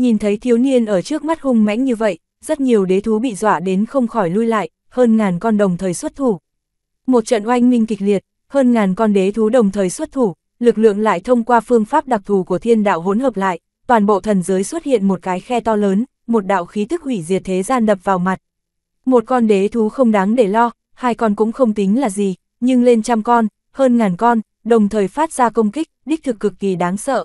Nhìn thấy thiếu niên ở trước mắt hung mãnh như vậy, rất nhiều đế thú bị dọa đến không khỏi lui lại, hơn ngàn con đồng thời xuất thủ. Một trận oanh minh kịch liệt, hơn ngàn con đế thú đồng thời xuất thủ, lực lượng lại thông qua phương pháp đặc thù của thiên đạo hỗn hợp lại, toàn bộ thần giới xuất hiện một cái khe to lớn, một đạo khí tức hủy diệt thế gian đập vào mặt. Một con đế thú không đáng để lo, hai con cũng không tính là gì, nhưng lên trăm con, hơn ngàn con, đồng thời phát ra công kích, đích thực cực kỳ đáng sợ.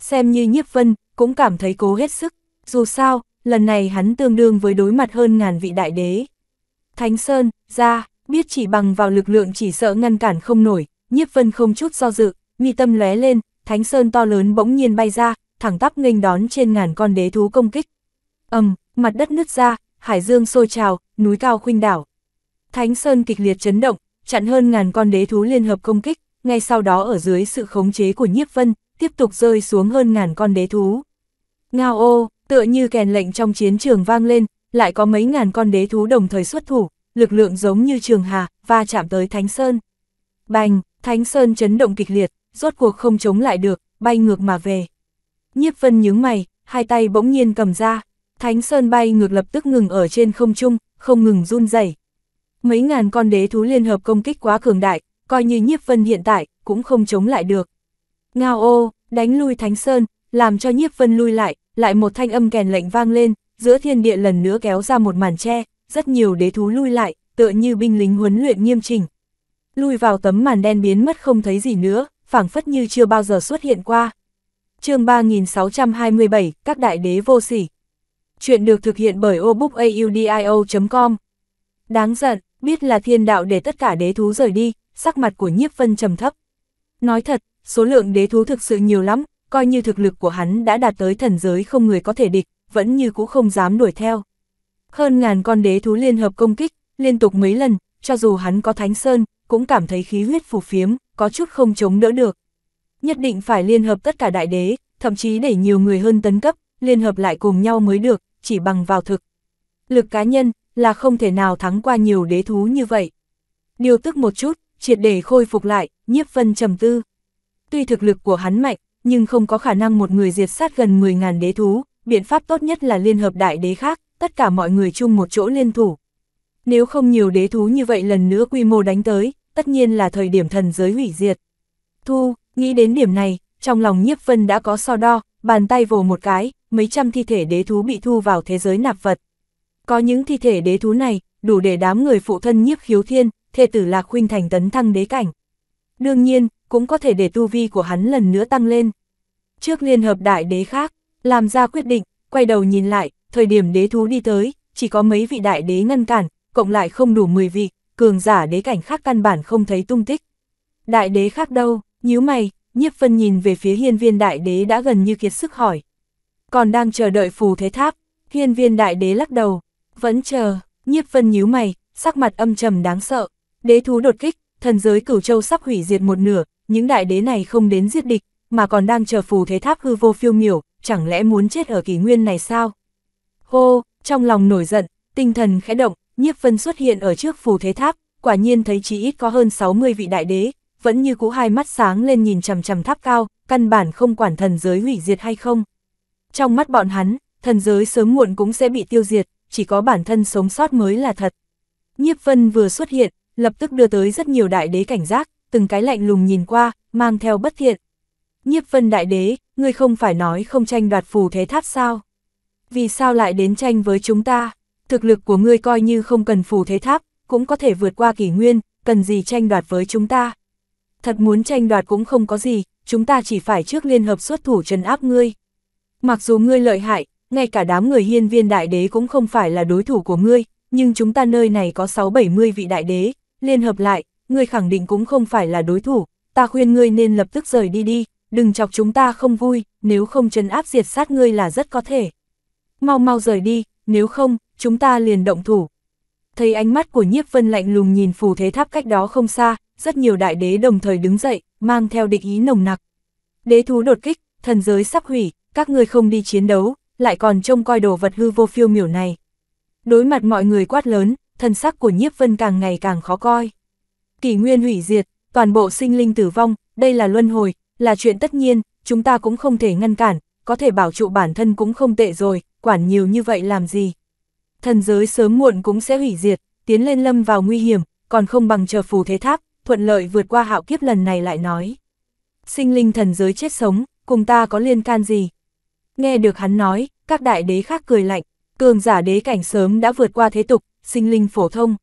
Xem như nhiếp vân, cũng cảm thấy cố hết sức, dù sao, lần này hắn tương đương với đối mặt hơn ngàn vị đại đế. Thánh Sơn, ra, biết chỉ bằng vào lực lượng chỉ sợ ngăn cản không nổi, nhiếp vân không chút do dự, mi tâm lóe lên, Thánh Sơn to lớn bỗng nhiên bay ra, thẳng tắp nghênh đón trên ngàn con đế thú công kích. ầm, mặt đất nứt ra, hải dương sôi trào, núi cao khuynh đảo. Thánh Sơn kịch liệt chấn động, chặn hơn ngàn con đế thú liên hợp công kích, ngay sau đó ở dưới sự khống chế của nhiếp vân, tiếp tục rơi xuống hơn ngàn con đế thú. Ngao ô, tựa như kèn lệnh trong chiến trường vang lên, lại có mấy ngàn con đế thú đồng thời xuất thủ, lực lượng giống như trường hà, va chạm tới Thánh Sơn. Bành, Thánh Sơn chấn động kịch liệt, rốt cuộc không chống lại được, bay ngược mà về. Nhiếp vân nhướng mày, hai tay bỗng nhiên cầm ra, Thánh Sơn bay ngược lập tức ngừng ở trên không trung, không ngừng run rẩy. Mấy ngàn con đế thú liên hợp công kích quá cường đại, coi như nhiếp vân hiện tại, cũng không chống lại được. Ngao ô, đánh lui Thánh Sơn, làm cho nhiếp vân lui lại, lại một thanh âm kèn lệnh vang lên, giữa thiên địa lần nữa kéo ra một màn tre, rất nhiều đế thú lui lại, tựa như binh lính huấn luyện nghiêm chỉnh. Lui vào tấm màn đen biến mất không thấy gì nữa, phảng phất như chưa bao giờ xuất hiện qua. chương 3627, các đại đế vô sỉ. Chuyện được thực hiện bởi obookaudio.com. Đáng giận, biết là thiên đạo để tất cả đế thú rời đi, sắc mặt của nhiếp vân trầm thấp. Nói thật, số lượng đế thú thực sự nhiều lắm, coi như thực lực của hắn đã đạt tới thần giới không người có thể địch, vẫn như cũ không dám đuổi theo. Hơn ngàn con đế thú liên hợp công kích, liên tục mấy lần, cho dù hắn có thánh sơn, cũng cảm thấy khí huyết phù phiếm, có chút không chống đỡ được. Nhất định phải liên hợp tất cả đại đế, thậm chí để nhiều người hơn tấn cấp, liên hợp lại cùng nhau mới được, chỉ bằng vào thực. Lực cá nhân là không thể nào thắng qua nhiều đế thú như vậy. Điều tức một chút, triệt để khôi phục lại, nhiếp vân trầm tư tuy thực lực của hắn mạnh, nhưng không có khả năng một người diệt sát gần 10.000 đế thú, biện pháp tốt nhất là liên hợp đại đế khác, tất cả mọi người chung một chỗ liên thủ. Nếu không nhiều đế thú như vậy lần nữa quy mô đánh tới, tất nhiên là thời điểm thần giới hủy diệt. Thu, nghĩ đến điểm này, trong lòng nhiếp vân đã có so đo, bàn tay vồ một cái, mấy trăm thi thể đế thú bị thu vào thế giới nạp vật. Có những thi thể đế thú này, đủ để đám người phụ thân nhiếp khiếu thiên, thê tử lạc khuynh thành tấn thăng đế cảnh. Đương nhiên, cũng có thể để tu vi của hắn lần nữa tăng lên. Trước Liên Hợp Đại Đế khác, làm ra quyết định, quay đầu nhìn lại, thời điểm đế thú đi tới, chỉ có mấy vị đại đế ngăn cản, cộng lại không đủ 10 vị, cường giả đế cảnh khác căn bản không thấy tung tích. Đại đế khác đâu, nhíu mày, nhiếp phân nhìn về phía hiên viên đại đế đã gần như kiệt sức hỏi. Còn đang chờ đợi phù thế tháp, hiên viên đại đế lắc đầu, vẫn chờ, nhiếp phân nhíu mày, sắc mặt âm trầm đáng sợ. Đế thú đột kích, thần giới cửu châu sắp hủy diệt một nửa, những đại đế này không đến giết địch, mà còn đang chờ phù thế tháp hư vô phiêu miểu, chẳng lẽ muốn chết ở kỷ nguyên này sao? Hô, trong lòng nổi giận, tinh thần khẽ động, nhiếp vân xuất hiện ở trước phù thế tháp, quả nhiên thấy chỉ ít có hơn 60 vị đại đế, vẫn như cũ hai mắt sáng lên nhìn chằm chằm tháp cao, căn bản không quản thần giới hủy diệt hay không. Trong mắt bọn hắn, thần giới sớm muộn cũng sẽ bị tiêu diệt, chỉ có bản thân sống sót mới là thật. Nhiếp vân vừa xuất hiện, lập tức đưa tới rất nhiều đại đế cảnh giác, từng cái lạnh lùng nhìn qua, mang theo bất thiện. Nhiếp vân đại đế, ngươi không phải nói không tranh đoạt phù thế tháp sao? Vì sao lại đến tranh với chúng ta? Thực lực của ngươi coi như không cần phù thế tháp, cũng có thể vượt qua kỷ nguyên, cần gì tranh đoạt với chúng ta? Thật muốn tranh đoạt cũng không có gì, chúng ta chỉ phải trước liên hợp xuất thủ trấn áp ngươi. Mặc dù ngươi lợi hại, ngay cả đám người hiên viên đại đế cũng không phải là đối thủ của ngươi, nhưng chúng ta nơi này có 6-70 vị đại đế, liên hợp lại, ngươi khẳng định cũng không phải là đối thủ, ta khuyên ngươi nên lập tức rời đi đi, đừng chọc chúng ta không vui, nếu không trấn áp diệt sát ngươi là rất có thể. Mau mau rời đi, nếu không, chúng ta liền động thủ. Thấy ánh mắt của nhiếp vân lạnh lùng nhìn phù thế tháp cách đó không xa, rất nhiều đại đế đồng thời đứng dậy, mang theo địch ý nồng nặc. Đế thú đột kích, thần giới sắp hủy, các ngươi không đi chiến đấu, lại còn trông coi đồ vật hư vô phiêu miểu này. Đối mặt mọi người quát lớn, thân sắc của nhiếp vân càng ngày càng khó coi kỷ nguyên hủy diệt, toàn bộ sinh linh tử vong, đây là luân hồi, là chuyện tất nhiên, chúng ta cũng không thể ngăn cản, có thể bảo trụ bản thân cũng không tệ rồi, quản nhiều như vậy làm gì. Thần giới sớm muộn cũng sẽ hủy diệt, tiến lên lâm vào nguy hiểm, còn không bằng chờ phù thế tháp, thuận lợi vượt qua hạo kiếp lần này lại nói. Sinh linh thần giới chết sống, cùng ta có liên can gì? Nghe được hắn nói, các đại đế khác cười lạnh, cường giả đế cảnh sớm đã vượt qua thế tục, sinh linh phổ thông,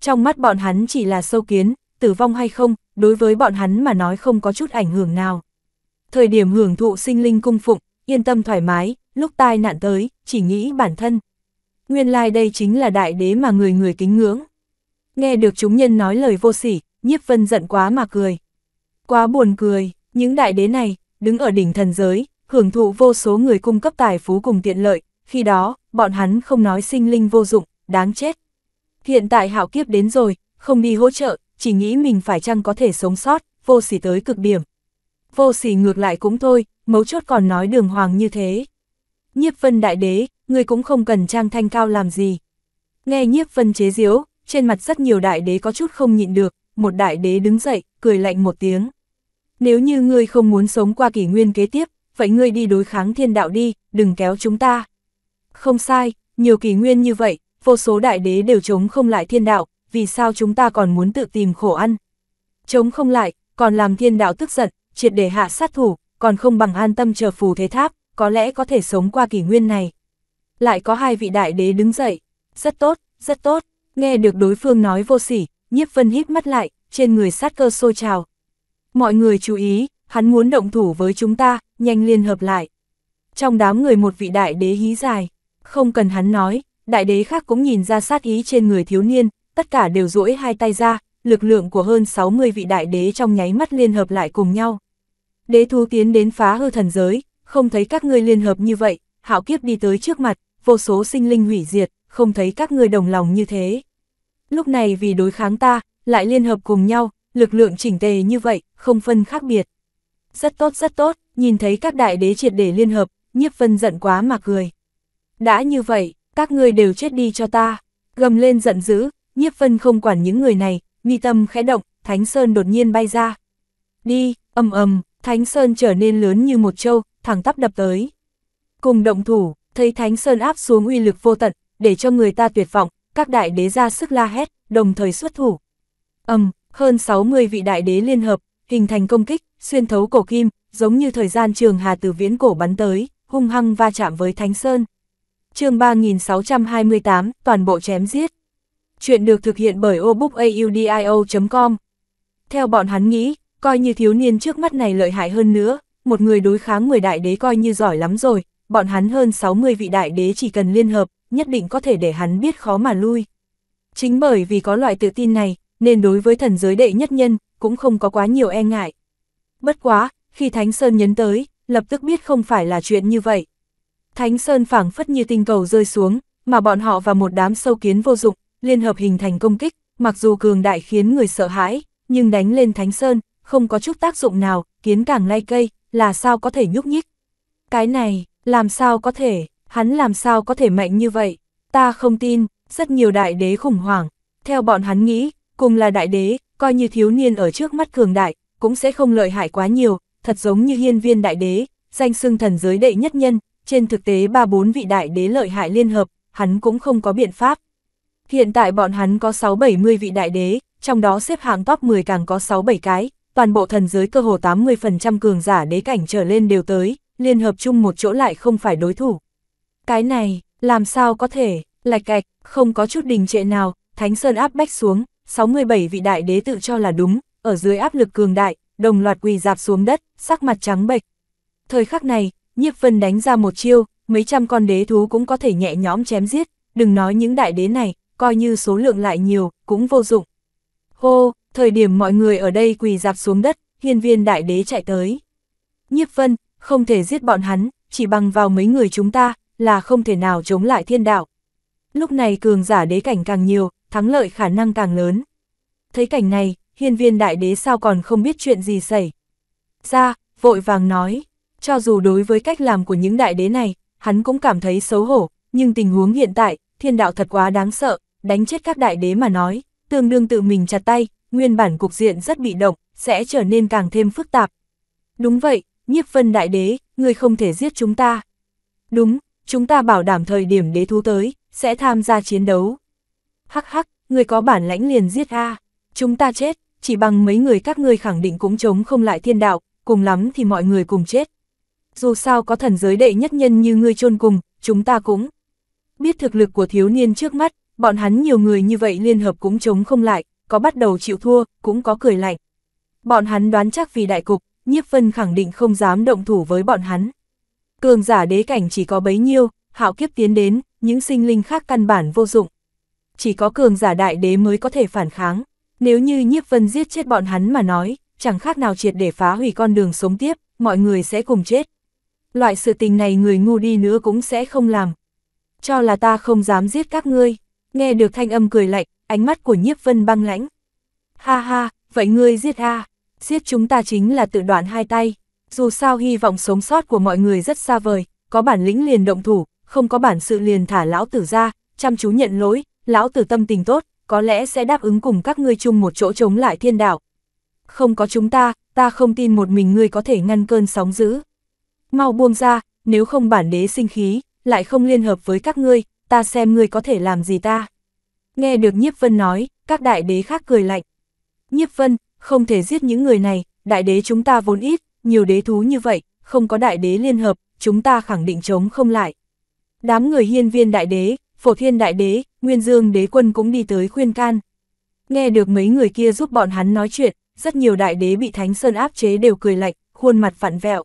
trong mắt bọn hắn chỉ là sâu kiến, tử vong hay không, đối với bọn hắn mà nói không có chút ảnh hưởng nào. Thời điểm hưởng thụ sinh linh cung phụng, yên tâm thoải mái, lúc tai nạn tới, chỉ nghĩ bản thân. Nguyên lai like đây chính là đại đế mà người người kính ngưỡng. Nghe được chúng nhân nói lời vô sỉ, nhiếp vân giận quá mà cười. Quá buồn cười, những đại đế này, đứng ở đỉnh thần giới, hưởng thụ vô số người cung cấp tài phú cùng tiện lợi, khi đó, bọn hắn không nói sinh linh vô dụng, đáng chết, Hiện tại hạo kiếp đến rồi, không đi hỗ trợ, chỉ nghĩ mình phải chăng có thể sống sót, vô sỉ tới cực điểm. Vô sỉ ngược lại cũng thôi, mấu chốt còn nói đường hoàng như thế. Nhiếp vân đại đế, người cũng không cần trang thanh cao làm gì. Nghe nhiếp vân chế diếu, trên mặt rất nhiều đại đế có chút không nhịn được, một đại đế đứng dậy, cười lạnh một tiếng. Nếu như ngươi không muốn sống qua kỷ nguyên kế tiếp, vậy ngươi đi đối kháng thiên đạo đi, đừng kéo chúng ta. Không sai, nhiều kỷ nguyên như vậy, vô số đại đế đều chống không lại thiên đạo, vì sao chúng ta còn muốn tự tìm khổ ăn? Chống không lại, còn làm thiên đạo tức giận, triệt để hạ sát thủ, còn không bằng an tâm chờ phù thế tháp, có lẽ có thể sống qua kỷ nguyên này. Lại có hai vị đại đế đứng dậy, rất tốt, rất tốt, nghe được đối phương nói vô sỉ, nhiếp vân híp mắt lại, trên người sát cơ sôi trào. Mọi người chú ý, hắn muốn động thủ với chúng ta, nhanh liên hợp lại. Trong đám người một vị đại đế hí dài, không cần hắn nói, đại đế khác cũng nhìn ra sát ý trên người thiếu niên, tất cả đều duỗi hai tay ra, lực lượng của hơn 60 vị đại đế trong nháy mắt liên hợp lại cùng nhau. Đế thú tiến đến phá hư thần giới, không thấy các ngươi liên hợp như vậy, hạo kiếp đi tới trước mặt, vô số sinh linh hủy diệt, không thấy các ngươi đồng lòng như thế. Lúc này vì đối kháng ta, lại liên hợp cùng nhau, lực lượng chỉnh tề như vậy, không phân khác biệt. Rất tốt rất tốt, nhìn thấy các đại đế triệt để liên hợp, nhiếp vân giận quá mà cười. Đã như vậy, các ngươi đều chết đi cho ta, gầm lên giận dữ, nhiếp vân không quản những người này, mi tâm khẽ động, Thánh Sơn đột nhiên bay ra. Đi, ầm ầm, Thánh Sơn trở nên lớn như một châu, thẳng tắp đập tới. Cùng động thủ, thấy Thánh Sơn áp xuống uy lực vô tận, để cho người ta tuyệt vọng, các đại đế ra sức la hét, đồng thời xuất thủ. Ầm, um, hơn 60 vị đại đế liên hợp, hình thành công kích, xuyên thấu cổ kim, giống như thời gian trường hà từ viễn cổ bắn tới, hung hăng va chạm với Thánh Sơn chương 3628, toàn bộ chém giết. Chuyện được thực hiện bởi obookaudio.com. Theo bọn hắn nghĩ, coi như thiếu niên trước mắt này lợi hại hơn nữa, một người đối kháng 10 đại đế coi như giỏi lắm rồi, bọn hắn hơn 60 vị đại đế chỉ cần liên hợp, nhất định có thể để hắn biết khó mà lui. Chính bởi vì có loại tự tin này, nên đối với thần giới đệ nhất nhân, cũng không có quá nhiều e ngại. Bất quá, khi Thánh Sơn nhấn tới, lập tức biết không phải là chuyện như vậy, Thánh Sơn phảng phất như tinh cầu rơi xuống, mà bọn họ và một đám sâu kiến vô dụng, liên hợp hình thành công kích, mặc dù cường đại khiến người sợ hãi, nhưng đánh lên Thánh Sơn, không có chút tác dụng nào, kiến càng lay cây, là sao có thể nhúc nhích. Cái này, làm sao có thể, hắn làm sao có thể mạnh như vậy, ta không tin, rất nhiều đại đế khủng hoảng, theo bọn hắn nghĩ, cùng là đại đế, coi như thiếu niên ở trước mắt cường đại, cũng sẽ không lợi hại quá nhiều, thật giống như hiên viên đại đế, danh xưng thần giới đệ nhất nhân, trên thực tế ba bốn vị đại đế lợi hại liên hợp, hắn cũng không có biện pháp. Hiện tại bọn hắn có 6-70 vị đại đế, trong đó xếp hạng top 10 càng có 6-7 cái, toàn bộ thần giới cơ hồ 80% cường giả đế cảnh trở lên đều tới, liên hợp chung một chỗ lại không phải đối thủ. Cái này, làm sao có thể, lạch cạch, không có chút đình trệ nào, Thánh Sơn áp bách xuống, 67 vị đại đế tự cho là đúng, ở dưới áp lực cường đại, đồng loạt quỳ dạp xuống đất, sắc mặt trắng bệch. Thời khắc này, Nhiếp Vân đánh ra một chiêu, mấy trăm con đế thú cũng có thể nhẹ nhõm chém giết, đừng nói những đại đế này, coi như số lượng lại nhiều, cũng vô dụng. Hô, thời điểm mọi người ở đây quỳ dạp xuống đất, hiên viên đại đế chạy tới. Nhiếp Vân, không thể giết bọn hắn, chỉ bằng vào mấy người chúng ta, là không thể nào chống lại thiên đạo. Lúc này cường giả đế cảnh càng nhiều, thắng lợi khả năng càng lớn. Thấy cảnh này, hiên viên đại đế sao còn không biết chuyện gì xảy. Ra, vội vàng nói, cho dù đối với cách làm của những đại đế này, hắn cũng cảm thấy xấu hổ, nhưng tình huống hiện tại, thiên đạo thật quá đáng sợ, đánh chết các đại đế mà nói, tương đương tự mình chặt tay, nguyên bản cục diện rất bị động, sẽ trở nên càng thêm phức tạp. Đúng vậy, nhiếp vân đại đế, người không thể giết chúng ta. Đúng, chúng ta bảo đảm thời điểm đế thú tới, sẽ tham gia chiến đấu. Hắc hắc, người có bản lãnh liền giết A, chúng ta chết, chỉ bằng mấy người các ngươi khẳng định cũng chống không lại thiên đạo, cùng lắm thì mọi người cùng chết dù sao có thần giới đệ nhất nhân như ngươi chôn cùng, chúng ta cũng biết thực lực của thiếu niên trước mắt, bọn hắn nhiều người như vậy liên hợp cũng chống không lại, có bắt đầu chịu thua, cũng có cười lạnh. Bọn hắn đoán chắc vì đại cục, nhiếp vân khẳng định không dám động thủ với bọn hắn. Cường giả đế cảnh chỉ có bấy nhiêu, hạo kiếp tiến đến, những sinh linh khác căn bản vô dụng. Chỉ có cường giả đại đế mới có thể phản kháng, nếu như nhiếp vân giết chết bọn hắn mà nói, chẳng khác nào triệt để phá hủy con đường sống tiếp, mọi người sẽ cùng chết loại sự tình này người ngu đi nữa cũng sẽ không làm. Cho là ta không dám giết các ngươi, nghe được thanh âm cười lạnh, ánh mắt của nhiếp vân băng lãnh. Ha ha, vậy ngươi giết ha? giết chúng ta chính là tự đoạn hai tay, dù sao hy vọng sống sót của mọi người rất xa vời, có bản lĩnh liền động thủ, không có bản sự liền thả lão tử ra, chăm chú nhận lỗi, lão tử tâm tình tốt, có lẽ sẽ đáp ứng cùng các ngươi chung một chỗ chống lại thiên đạo. Không có chúng ta, ta không tin một mình ngươi có thể ngăn cơn sóng dữ mau buông ra, nếu không bản đế sinh khí, lại không liên hợp với các ngươi, ta xem ngươi có thể làm gì ta. Nghe được Nhiếp Vân nói, các đại đế khác cười lạnh. Nhiếp Vân, không thể giết những người này, đại đế chúng ta vốn ít, nhiều đế thú như vậy, không có đại đế liên hợp, chúng ta khẳng định chống không lại. Đám người hiên viên đại đế, phổ thiên đại đế, nguyên dương đế quân cũng đi tới khuyên can. Nghe được mấy người kia giúp bọn hắn nói chuyện, rất nhiều đại đế bị Thánh Sơn áp chế đều cười lạnh, khuôn mặt phản vẹo.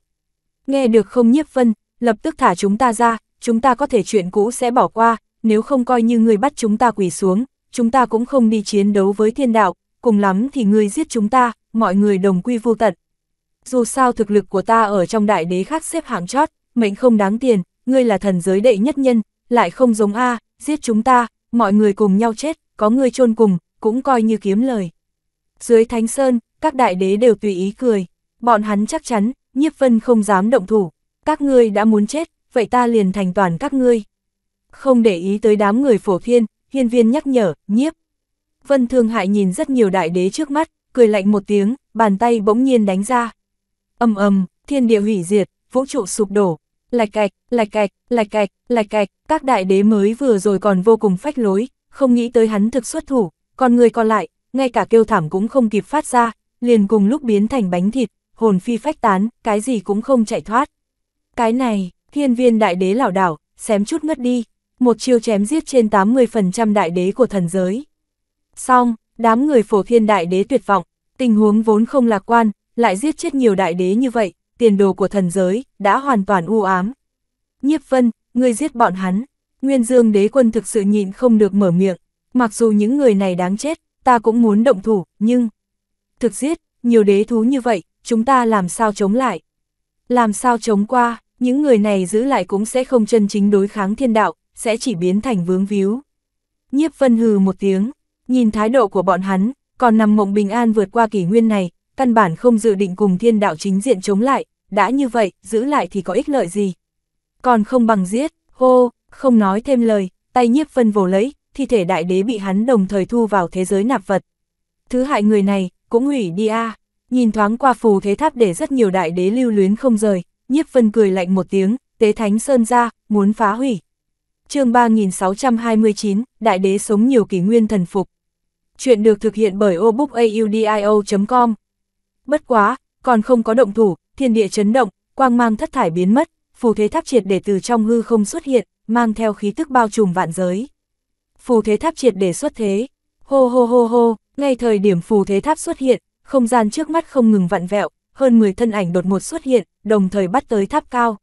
Nghe được không nhiếp vân, lập tức thả chúng ta ra, chúng ta có thể chuyện cũ sẽ bỏ qua, nếu không coi như người bắt chúng ta quỳ xuống, chúng ta cũng không đi chiến đấu với thiên đạo, cùng lắm thì ngươi giết chúng ta, mọi người đồng quy vô tận. Dù sao thực lực của ta ở trong đại đế khác xếp hạng chót, mệnh không đáng tiền, ngươi là thần giới đệ nhất nhân, lại không giống A, giết chúng ta, mọi người cùng nhau chết, có ngươi chôn cùng, cũng coi như kiếm lời. Dưới Thánh Sơn, các đại đế đều tùy ý cười, bọn hắn chắc chắn, nhiếp vân không dám động thủ, các ngươi đã muốn chết, vậy ta liền thành toàn các ngươi. Không để ý tới đám người phổ phiên, hiên viên nhắc nhở, nhiếp. Vân Thương Hại nhìn rất nhiều đại đế trước mắt, cười lạnh một tiếng, bàn tay bỗng nhiên đánh ra. ầm ầm thiên địa hủy diệt, vũ trụ sụp đổ, lạch cạch, lạch cạch, lạch cạch, lạch cạch, các đại đế mới vừa rồi còn vô cùng phách lối, không nghĩ tới hắn thực xuất thủ, còn người còn lại, ngay cả kêu thảm cũng không kịp phát ra, liền cùng lúc biến thành bánh thịt, hồn phi phách tán, cái gì cũng không chạy thoát. Cái này, thiên viên đại đế lảo đảo, xém chút ngất đi, một chiêu chém giết trên 80% đại đế của thần giới. Xong, đám người phổ thiên đại đế tuyệt vọng, tình huống vốn không lạc quan, lại giết chết nhiều đại đế như vậy, tiền đồ của thần giới đã hoàn toàn u ám. Nhiếp Vân, ngươi giết bọn hắn, Nguyên Dương đế quân thực sự nhịn không được mở miệng, mặc dù những người này đáng chết, ta cũng muốn động thủ, nhưng... Thực giết, nhiều đế thú như vậy, chúng ta làm sao chống lại? Làm sao chống qua, những người này giữ lại cũng sẽ không chân chính đối kháng thiên đạo, sẽ chỉ biến thành vướng víu. Nhiếp vân hừ một tiếng, nhìn thái độ của bọn hắn, còn nằm mộng bình an vượt qua kỷ nguyên này, căn bản không dự định cùng thiên đạo chính diện chống lại, đã như vậy, giữ lại thì có ích lợi gì. Còn không bằng giết, hô, không nói thêm lời, tay nhiếp vân vồ lấy, thi thể đại đế bị hắn đồng thời thu vào thế giới nạp vật. Thứ hại người này, cũng hủy đi a à. Nhìn thoáng qua phù thế tháp để rất nhiều đại đế lưu luyến không rời, nhiếp vân cười lạnh một tiếng, tế thánh sơn ra, muốn phá hủy. chương 3629, đại đế sống nhiều kỷ nguyên thần phục. Chuyện được thực hiện bởi obookaudio.com. Bất quá, còn không có động thủ, thiên địa chấn động, quang mang thất thải biến mất, phù thế tháp triệt để từ trong hư không xuất hiện, mang theo khí tức bao trùm vạn giới. Phù thế tháp triệt để xuất thế, hô hô hô hô, ngay thời điểm phù thế tháp xuất hiện, không gian trước mắt không ngừng vặn vẹo, hơn 10 thân ảnh đột ngột xuất hiện, đồng thời bắt tới tháp cao.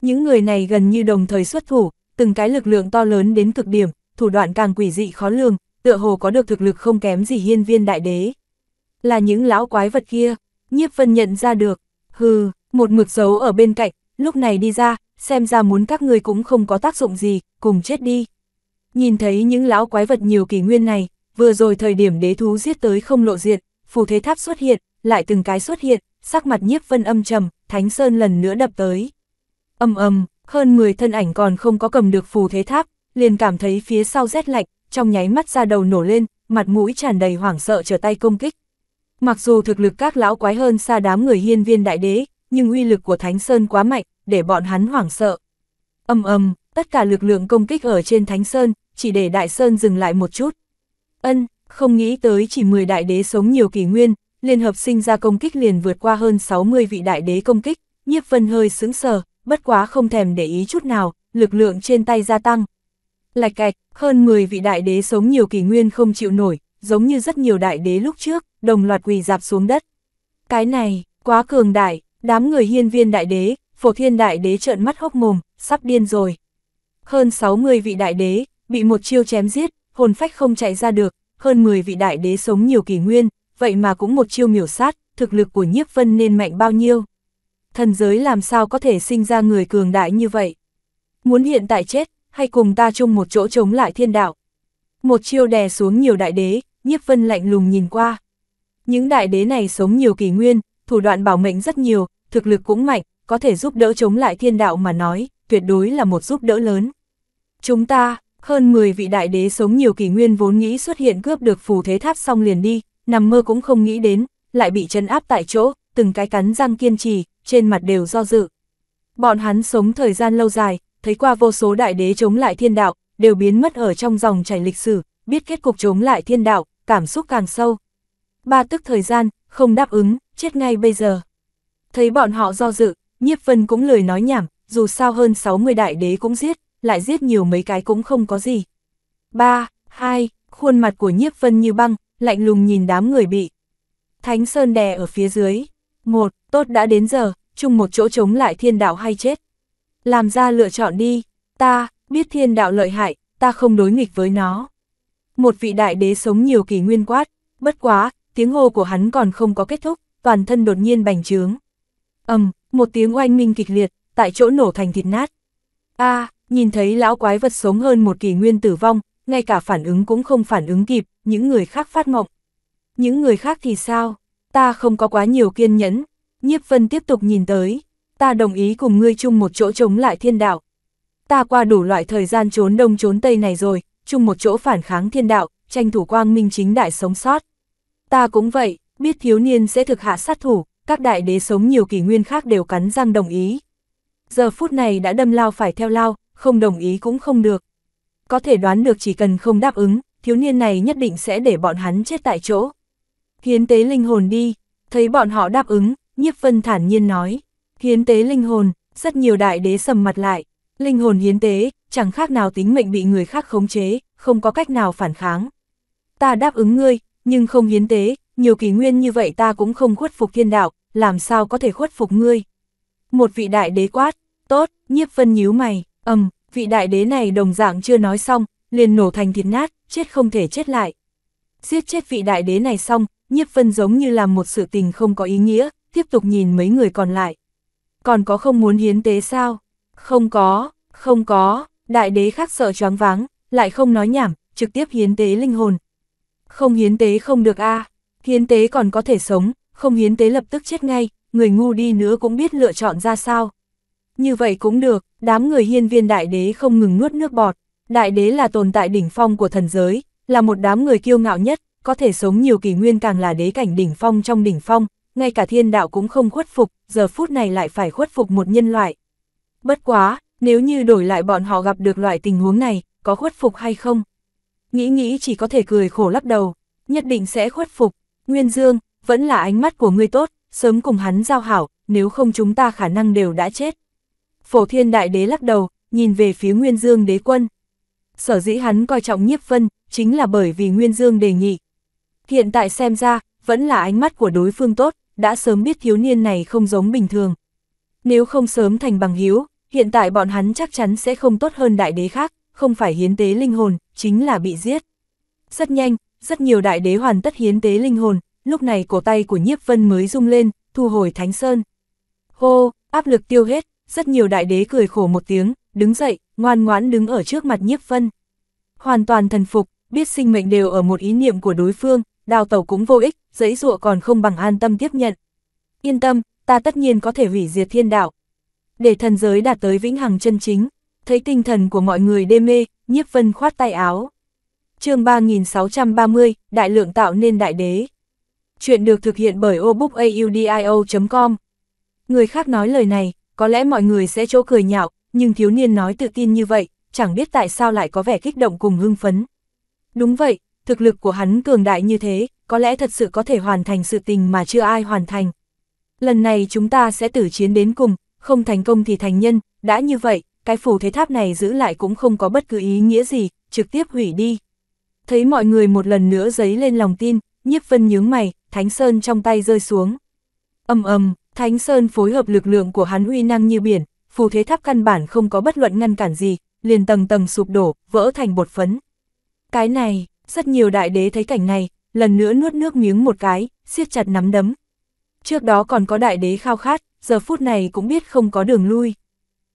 Những người này gần như đồng thời xuất thủ, từng cái lực lượng to lớn đến cực điểm, thủ đoạn càng quỷ dị khó lường, tựa hồ có được thực lực không kém gì hiên viên đại đế. Là những lão quái vật kia, nhiếp vân nhận ra được, hừ, một mực dấu ở bên cạnh, lúc này đi ra, xem ra muốn các người cũng không có tác dụng gì, cùng chết đi. Nhìn thấy những lão quái vật nhiều kỷ nguyên này, vừa rồi thời điểm đế thú giết tới không lộ diện, phù thế tháp xuất hiện, lại từng cái xuất hiện, sắc mặt nhiếp vân âm trầm, Thánh Sơn lần nữa đập tới. Âm âm, hơn 10 thân ảnh còn không có cầm được phù thế tháp, liền cảm thấy phía sau rét lạnh, trong nháy mắt ra đầu nổ lên, mặt mũi tràn đầy hoảng sợ trở tay công kích. Mặc dù thực lực các lão quái hơn xa đám người hiên viên đại đế, nhưng uy lực của Thánh Sơn quá mạnh, để bọn hắn hoảng sợ. Âm âm, tất cả lực lượng công kích ở trên Thánh Sơn, chỉ để Đại Sơn dừng lại một chút. Ân, không nghĩ tới chỉ 10 đại đế sống nhiều kỷ nguyên, liên hợp sinh ra công kích liền vượt qua hơn 60 vị đại đế công kích, nhiếp vân hơi sững sờ, bất quá không thèm để ý chút nào, lực lượng trên tay gia tăng. Lạch cạch, hơn 10 vị đại đế sống nhiều kỷ nguyên không chịu nổi, giống như rất nhiều đại đế lúc trước, đồng loạt quỳ dạp xuống đất. Cái này, quá cường đại, đám người hiên viên đại đế, phổ thiên đại đế trợn mắt hốc mồm, sắp điên rồi. Hơn 60 vị đại đế, bị một chiêu chém giết, hồn phách không chạy ra được, hơn 10 vị đại đế sống nhiều kỷ nguyên, vậy mà cũng một chiêu miểu sát, thực lực của nhiếp vân nên mạnh bao nhiêu. Thần giới làm sao có thể sinh ra người cường đại như vậy? Muốn hiện tại chết, hay cùng ta chung một chỗ chống lại thiên đạo? Một chiêu đè xuống nhiều đại đế, nhiếp vân lạnh lùng nhìn qua. Những đại đế này sống nhiều kỷ nguyên, thủ đoạn bảo mệnh rất nhiều, thực lực cũng mạnh, có thể giúp đỡ chống lại thiên đạo mà nói, tuyệt đối là một giúp đỡ lớn. Chúng ta, hơn 10 vị đại đế sống nhiều kỷ nguyên vốn nghĩ xuất hiện cướp được phù thế tháp xong liền đi, nằm mơ cũng không nghĩ đến, lại bị chân áp tại chỗ, từng cái cắn răng kiên trì, trên mặt đều do dự. Bọn hắn sống thời gian lâu dài, thấy qua vô số đại đế chống lại thiên đạo, đều biến mất ở trong dòng chảy lịch sử, biết kết cục chống lại thiên đạo, cảm xúc càng sâu. Ba tức thời gian, không đáp ứng, chết ngay bây giờ. Thấy bọn họ do dự, Nhiếp Vân cũng lời nói nhảm, dù sao hơn 60 đại đế cũng giết, lại giết nhiều mấy cái cũng không có gì. ba hai khuôn mặt của nhiếp vân như băng, lạnh lùng nhìn đám người bị. Thánh Sơn đè ở phía dưới. một Tốt đã đến giờ, chung một chỗ chống lại thiên đạo hay chết. Làm ra lựa chọn đi, ta, biết thiên đạo lợi hại, ta không đối nghịch với nó. Một vị đại đế sống nhiều kỳ nguyên quát, bất quá, tiếng hô của hắn còn không có kết thúc, toàn thân đột nhiên bành trướng. ầm um, một tiếng oanh minh kịch liệt, tại chỗ nổ thành thịt nát. a à, nhìn thấy lão quái vật sống hơn một kỳ nguyên tử vong, ngay cả phản ứng cũng không phản ứng kịp, những người khác phát mộng. Những người khác thì sao? Ta không có quá nhiều kiên nhẫn. Nhiếp Vân tiếp tục nhìn tới. Ta đồng ý cùng ngươi chung một chỗ chống lại thiên đạo. Ta qua đủ loại thời gian trốn đông trốn tây này rồi, chung một chỗ phản kháng thiên đạo, tranh thủ quang minh chính đại sống sót. Ta cũng vậy, biết thiếu niên sẽ thực hạ sát thủ, các đại đế sống nhiều kỷ nguyên khác đều cắn răng đồng ý. Giờ phút này đã đâm lao phải theo lao, không đồng ý cũng không được. Có thể đoán được chỉ cần không đáp ứng, thiếu niên này nhất định sẽ để bọn hắn chết tại chỗ. Hiến tế linh hồn đi, thấy bọn họ đáp ứng, nhiếp vân thản nhiên nói. Hiến tế linh hồn, rất nhiều đại đế sầm mặt lại. Linh hồn hiến tế, chẳng khác nào tính mệnh bị người khác khống chế, không có cách nào phản kháng. Ta đáp ứng ngươi, nhưng không hiến tế, nhiều kỳ nguyên như vậy ta cũng không khuất phục thiên đạo, làm sao có thể khuất phục ngươi. Một vị đại đế quát, tốt, nhiếp vân nhíu mày, Ầm, vị đại đế này đồng dạng chưa nói xong, liền nổ thành thịt nát, chết không thể chết lại. Giết chết vị đại đế này xong, nhiếp vân giống như làm một sự tình không có ý nghĩa, tiếp tục nhìn mấy người còn lại. Còn có không muốn hiến tế sao? Không có, không có, đại đế khác sợ choáng váng, lại không nói nhảm, trực tiếp hiến tế linh hồn. Không hiến tế không được a hiến tế còn có thể sống, không hiến tế lập tức chết ngay, người ngu đi nữa cũng biết lựa chọn ra sao. Như vậy cũng được, đám người hiên viên đại đế không ngừng nuốt nước bọt. Đại đế là tồn tại đỉnh phong của thần giới, là một đám người kiêu ngạo nhất, có thể sống nhiều kỳ nguyên càng là đế cảnh đỉnh phong trong đỉnh phong, ngay cả thiên đạo cũng không khuất phục, giờ phút này lại phải khuất phục một nhân loại. Bất quá, nếu như đổi lại bọn họ gặp được loại tình huống này, có khuất phục hay không? Nghĩ nghĩ chỉ có thể cười khổ lắc đầu, nhất định sẽ khuất phục. Nguyên Dương, vẫn là ánh mắt của ngươi tốt, sớm cùng hắn giao hảo, nếu không chúng ta khả năng đều đã chết. Phổ thiên đại đế lắc đầu, nhìn về phía Nguyên Dương đế quân. Sở dĩ hắn coi trọng nhiếp vân, chính là bởi vì Nguyên Dương đề nghị. Hiện tại xem ra, vẫn là ánh mắt của đối phương tốt, đã sớm biết thiếu niên này không giống bình thường. Nếu không sớm thành bằng hiếu, hiện tại bọn hắn chắc chắn sẽ không tốt hơn đại đế khác, không phải hiến tế linh hồn, chính là bị giết. Rất nhanh, rất nhiều đại đế hoàn tất hiến tế linh hồn, lúc này cổ tay của nhiếp vân mới rung lên, thu hồi thánh sơn. Hô, áp lực tiêu hết, rất nhiều đại đế cười khổ một tiếng, đứng dậy, ngoan ngoãn đứng ở trước mặt nhiếp vân. Hoàn toàn thần phục, biết sinh mệnh đều ở một ý niệm của đối phương, đào tẩu cũng vô ích, dãy dụa còn không bằng an tâm tiếp nhận. Yên tâm, ta tất nhiên có thể hủy diệt thiên đạo. Để thần giới đạt tới vĩnh hằng chân chính, thấy tinh thần của mọi người đê mê, nhiếp vân khoát tay áo. chương 3630, đại lượng tạo nên đại đế. Chuyện được thực hiện bởi obookaudio.com. Người khác nói lời này, có lẽ mọi người sẽ chỗ cười nhạo, nhưng thiếu niên nói tự tin như vậy, chẳng biết tại sao lại có vẻ kích động cùng hưng phấn. Đúng vậy, thực lực của hắn cường đại như thế, có lẽ thật sự có thể hoàn thành sự tình mà chưa ai hoàn thành. Lần này chúng ta sẽ tử chiến đến cùng, không thành công thì thành nhân, đã như vậy, cái phủ thế tháp này giữ lại cũng không có bất cứ ý nghĩa gì, trực tiếp hủy đi. Thấy mọi người một lần nữa giấy lên lòng tin, nhiếp vân nhướng mày, thánh sơn trong tay rơi xuống. Âm ầm, Thánh Sơn phối hợp lực lượng của hắn uy năng như biển, phù thế tháp căn bản không có bất luận ngăn cản gì, liền tầng tầng sụp đổ, vỡ thành bột phấn. Cái này, rất nhiều đại đế thấy cảnh này, lần nữa nuốt nước miếng một cái, siết chặt nắm đấm. Trước đó còn có đại đế khao khát, giờ phút này cũng biết không có đường lui.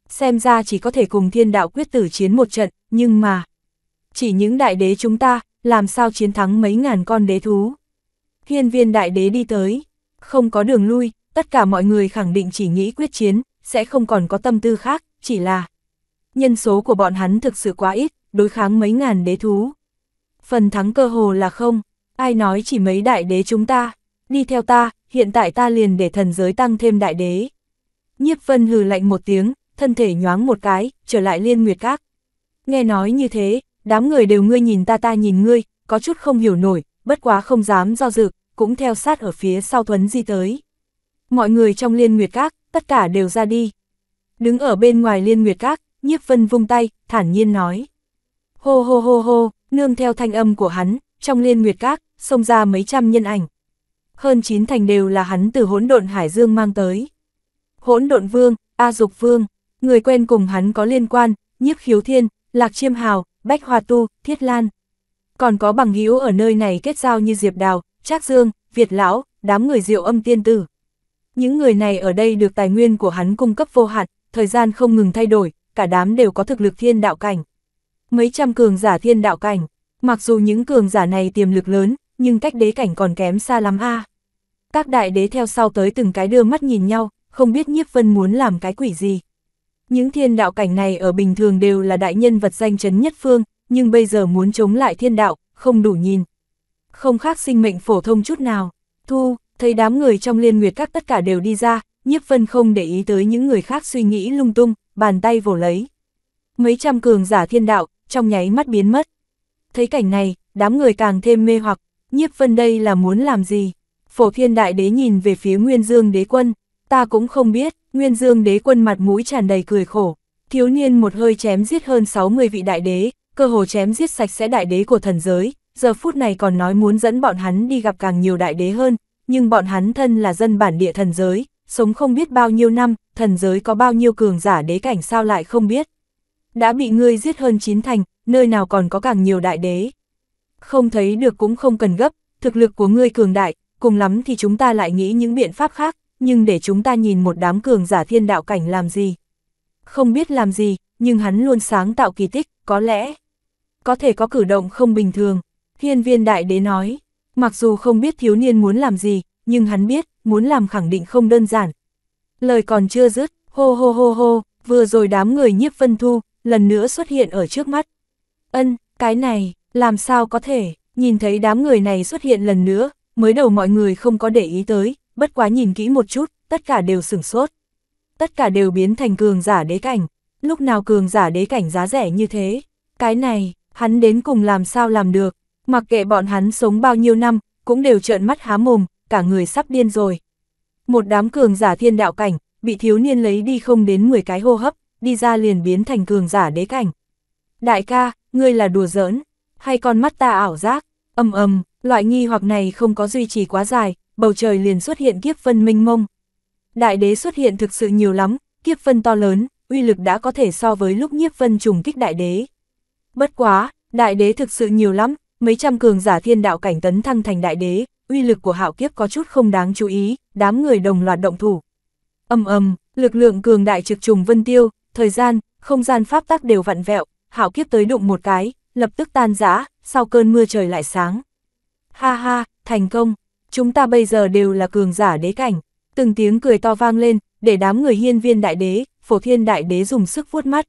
Xem ra chỉ có thể cùng thiên đạo quyết tử chiến một trận, nhưng mà... Chỉ những đại đế chúng ta, làm sao chiến thắng mấy ngàn con đế thú. Hiên viên đại đế đi tới, không có đường lui, tất cả mọi người khẳng định chỉ nghĩ quyết chiến, sẽ không còn có tâm tư khác, chỉ là nhân số của bọn hắn thực sự quá ít, đối kháng mấy ngàn đế thú. Phần thắng cơ hồ là không, ai nói chỉ mấy đại đế chúng ta, đi theo ta, hiện tại ta liền để thần giới tăng thêm đại đế. Nhiếp vân hừ lạnh một tiếng, thân thể nhoáng một cái, trở lại liên nguyệt các. Nghe nói như thế, đám người đều ngươi nhìn ta ta nhìn ngươi, có chút không hiểu nổi, bất quá không dám do dự, cũng theo sát ở phía sau thuấn di tới mọi người trong liên nguyệt các, tất cả đều ra đi. Đứng ở bên ngoài liên nguyệt các, nhiếp vân vung tay, thản nhiên nói. Hô hô hô hô, nương theo thanh âm của hắn, trong liên nguyệt các, xông ra mấy trăm nhân ảnh. Hơn chín thành đều là hắn từ hỗn độn Hải Dương mang tới. Hỗn độn vương, A Dục vương, người quen cùng hắn có liên quan, nhiếp khiếu thiên, lạc chiêm hào, bách hòa tu, thiết lan. Còn có bằng hữu ở nơi này kết giao như Diệp Đào, Trác Dương, Việt Lão, đám người diệu âm tiên tử. Những người này ở đây được tài nguyên của hắn cung cấp vô hạn, thời gian không ngừng thay đổi, cả đám đều có thực lực thiên đạo cảnh. Mấy trăm cường giả thiên đạo cảnh, mặc dù những cường giả này tiềm lực lớn, nhưng cách đế cảnh còn kém xa lắm a. Các đại đế theo sau tới từng cái đưa mắt nhìn nhau, không biết Nhiếp Vân muốn làm cái quỷ gì. Những thiên đạo cảnh này ở bình thường đều là đại nhân vật danh chấn nhất phương, nhưng bây giờ muốn chống lại thiên đạo, không đủ nhìn. Không khác sinh mệnh phổ thông chút nào. Thu, thấy đám người trong liên nguyệt các tất cả đều đi ra, nhiếp vân không để ý tới những người khác suy nghĩ lung tung, bàn tay vồ lấy. Mấy trăm cường giả thiên đạo, trong nháy mắt biến mất. Thấy cảnh này, đám người càng thêm mê hoặc, nhiếp vân đây là muốn làm gì? Phổ thiên đại đế nhìn về phía Nguyên Dương đế quân, ta cũng không biết, Nguyên Dương đế quân mặt mũi tràn đầy cười khổ. Thiếu niên một hơi chém giết hơn 60 vị đại đế, cơ hồ chém giết sạch sẽ đại đế của thần giới, giờ phút này còn nói muốn dẫn bọn hắn đi gặp càng nhiều đại đế hơn, nhưng bọn hắn thân là dân bản địa thần giới, sống không biết bao nhiêu năm, thần giới có bao nhiêu cường giả đế cảnh sao lại không biết. Đã bị ngươi giết hơn chín thành, nơi nào còn có càng nhiều đại đế. Không thấy được cũng không cần gấp, thực lực của ngươi cường đại, cùng lắm thì chúng ta lại nghĩ những biện pháp khác, nhưng để chúng ta nhìn một đám cường giả thiên đạo cảnh làm gì. Không biết làm gì, nhưng hắn luôn sáng tạo kỳ tích, có lẽ có thể có cử động không bình thường. thiên viên đại đế nói, Mặc dù không biết thiếu niên muốn làm gì, nhưng hắn biết, muốn làm khẳng định không đơn giản. Lời còn chưa dứt, hô hô hô hô, vừa rồi đám người nhiếp vân thu, lần nữa xuất hiện ở trước mắt. Ân, cái này, làm sao có thể, nhìn thấy đám người này xuất hiện lần nữa, mới đầu mọi người không có để ý tới, bất quá nhìn kỹ một chút, tất cả đều sửng sốt. Tất cả đều biến thành cường giả đế cảnh, lúc nào cường giả đế cảnh giá rẻ như thế, cái này, hắn đến cùng làm sao làm được, Mặc kệ bọn hắn sống bao nhiêu năm, cũng đều trợn mắt há mồm, cả người sắp điên rồi. Một đám cường giả thiên đạo cảnh, bị thiếu niên lấy đi không đến 10 cái hô hấp, đi ra liền biến thành cường giả đế cảnh. Đại ca, ngươi là đùa giỡn, hay con mắt ta ảo giác, âm âm, loại nghi hoặc này không có duy trì quá dài, bầu trời liền xuất hiện kiếp vân minh mông. Đại đế xuất hiện thực sự nhiều lắm, kiếp vân to lớn, uy lực đã có thể so với lúc nhiếp vân trùng kích đại đế. Bất quá, đại đế thực sự nhiều lắm, mấy trăm cường giả thiên đạo cảnh tấn thăng thành đại đế, uy lực của hạo kiếp có chút không đáng chú ý, đám người đồng loạt động thủ. Âm âm, lực lượng cường đại trực trùng vân tiêu, thời gian, không gian pháp tắc đều vặn vẹo, hạo kiếp tới đụng một cái, lập tức tan rã, sau cơn mưa trời lại sáng. Ha ha, thành công, chúng ta bây giờ đều là cường giả đế cảnh, từng tiếng cười to vang lên, để đám người hiên viên đại đế, phổ thiên đại đế dùng sức vuốt mắt.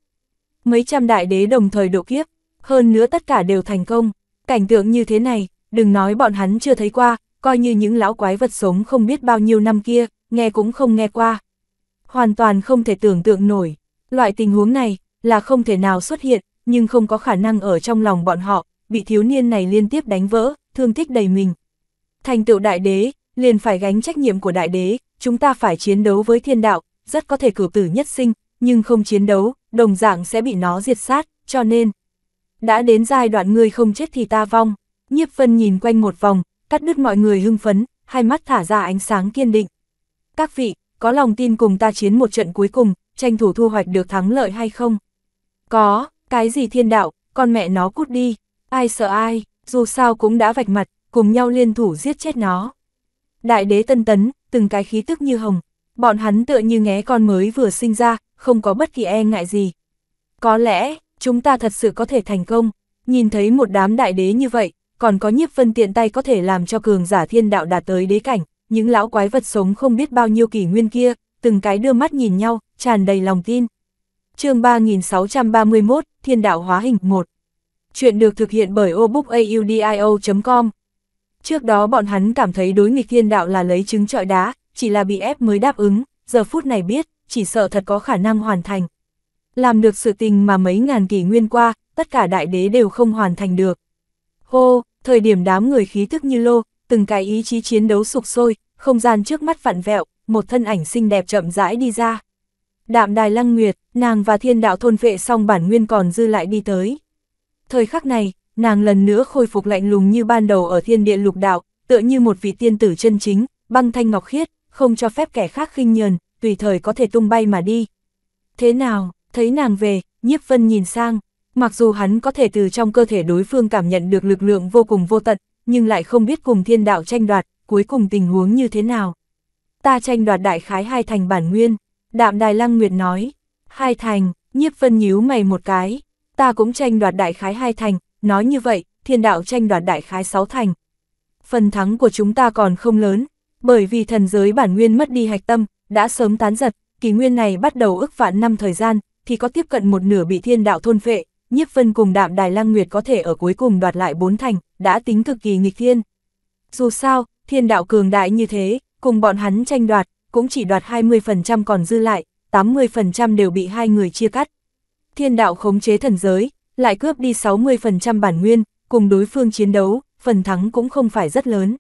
Mấy trăm đại đế đồng thời độ kiếp, hơn nữa tất cả đều thành công. Cảnh tượng như thế này, đừng nói bọn hắn chưa thấy qua, coi như những lão quái vật sống không biết bao nhiêu năm kia, nghe cũng không nghe qua. Hoàn toàn không thể tưởng tượng nổi, loại tình huống này là không thể nào xuất hiện, nhưng không có khả năng ở trong lòng bọn họ, bị thiếu niên này liên tiếp đánh vỡ, thương tích đầy mình. Thành tựu đại đế, liền phải gánh trách nhiệm của đại đế, chúng ta phải chiến đấu với thiên đạo, rất có thể cử tử nhất sinh, nhưng không chiến đấu, đồng dạng sẽ bị nó diệt sát, cho nên đã đến giai đoạn ngươi không chết thì ta vong. Nhiếp Vân nhìn quanh một vòng, cắt đứt mọi người hưng phấn, hai mắt thả ra ánh sáng kiên định. Các vị, có lòng tin cùng ta chiến một trận cuối cùng, tranh thủ thu hoạch được thắng lợi hay không? Có, cái gì thiên đạo, con mẹ nó cút đi, ai sợ ai, dù sao cũng đã vạch mặt, cùng nhau liên thủ giết chết nó. Đại đế tân tấn, từng cái khí tức như hồng, bọn hắn tựa như nghé con mới vừa sinh ra, không có bất kỳ e ngại gì. Có lẽ, chúng ta thật sự có thể thành công, nhìn thấy một đám đại đế như vậy, còn có nhiếp vân tiện tay có thể làm cho cường giả thiên đạo đạt tới đế cảnh, những lão quái vật sống không biết bao nhiêu kỷ nguyên kia, từng cái đưa mắt nhìn nhau, tràn đầy lòng tin. chương 3631, Thiên đạo hóa hình 1 Chuyện được thực hiện bởi obookaudio.com Trước đó bọn hắn cảm thấy đối nghịch thiên đạo là lấy trứng trọi đá, chỉ là bị ép mới đáp ứng, giờ phút này biết, chỉ sợ thật có khả năng hoàn thành làm được sự tình mà mấy ngàn kỷ nguyên qua, tất cả đại đế đều không hoàn thành được. Hô, thời điểm đám người khí thức như lô, từng cái ý chí chiến đấu sụp sôi, không gian trước mắt vặn vẹo, một thân ảnh xinh đẹp chậm rãi đi ra. Đạm đài lăng nguyệt, nàng và thiên đạo thôn vệ xong bản nguyên còn dư lại đi tới. Thời khắc này, nàng lần nữa khôi phục lạnh lùng như ban đầu ở thiên địa lục đạo, tựa như một vị tiên tử chân chính, băng thanh ngọc khiết, không cho phép kẻ khác khinh nhờn, tùy thời có thể tung bay mà đi. Thế nào, Thấy nàng về, nhiếp vân nhìn sang, mặc dù hắn có thể từ trong cơ thể đối phương cảm nhận được lực lượng vô cùng vô tận, nhưng lại không biết cùng thiên đạo tranh đoạt, cuối cùng tình huống như thế nào. Ta tranh đoạt đại khái hai thành bản nguyên, đạm đài lăng nguyệt nói, hai thành, nhiếp vân nhíu mày một cái, ta cũng tranh đoạt đại khái hai thành, nói như vậy, thiên đạo tranh đoạt đại khái sáu thành. Phần thắng của chúng ta còn không lớn, bởi vì thần giới bản nguyên mất đi hạch tâm, đã sớm tán giật, kỳ nguyên này bắt đầu ước vạn năm thời gian, thì có tiếp cận một nửa bị thiên đạo thôn phệ, nhiếp vân cùng đạm đài lang nguyệt có thể ở cuối cùng đoạt lại bốn thành, đã tính cực kỳ nghịch thiên. Dù sao, thiên đạo cường đại như thế, cùng bọn hắn tranh đoạt, cũng chỉ đoạt 20% còn dư lại, 80% đều bị hai người chia cắt. Thiên đạo khống chế thần giới, lại cướp đi 60% bản nguyên, cùng đối phương chiến đấu, phần thắng cũng không phải rất lớn.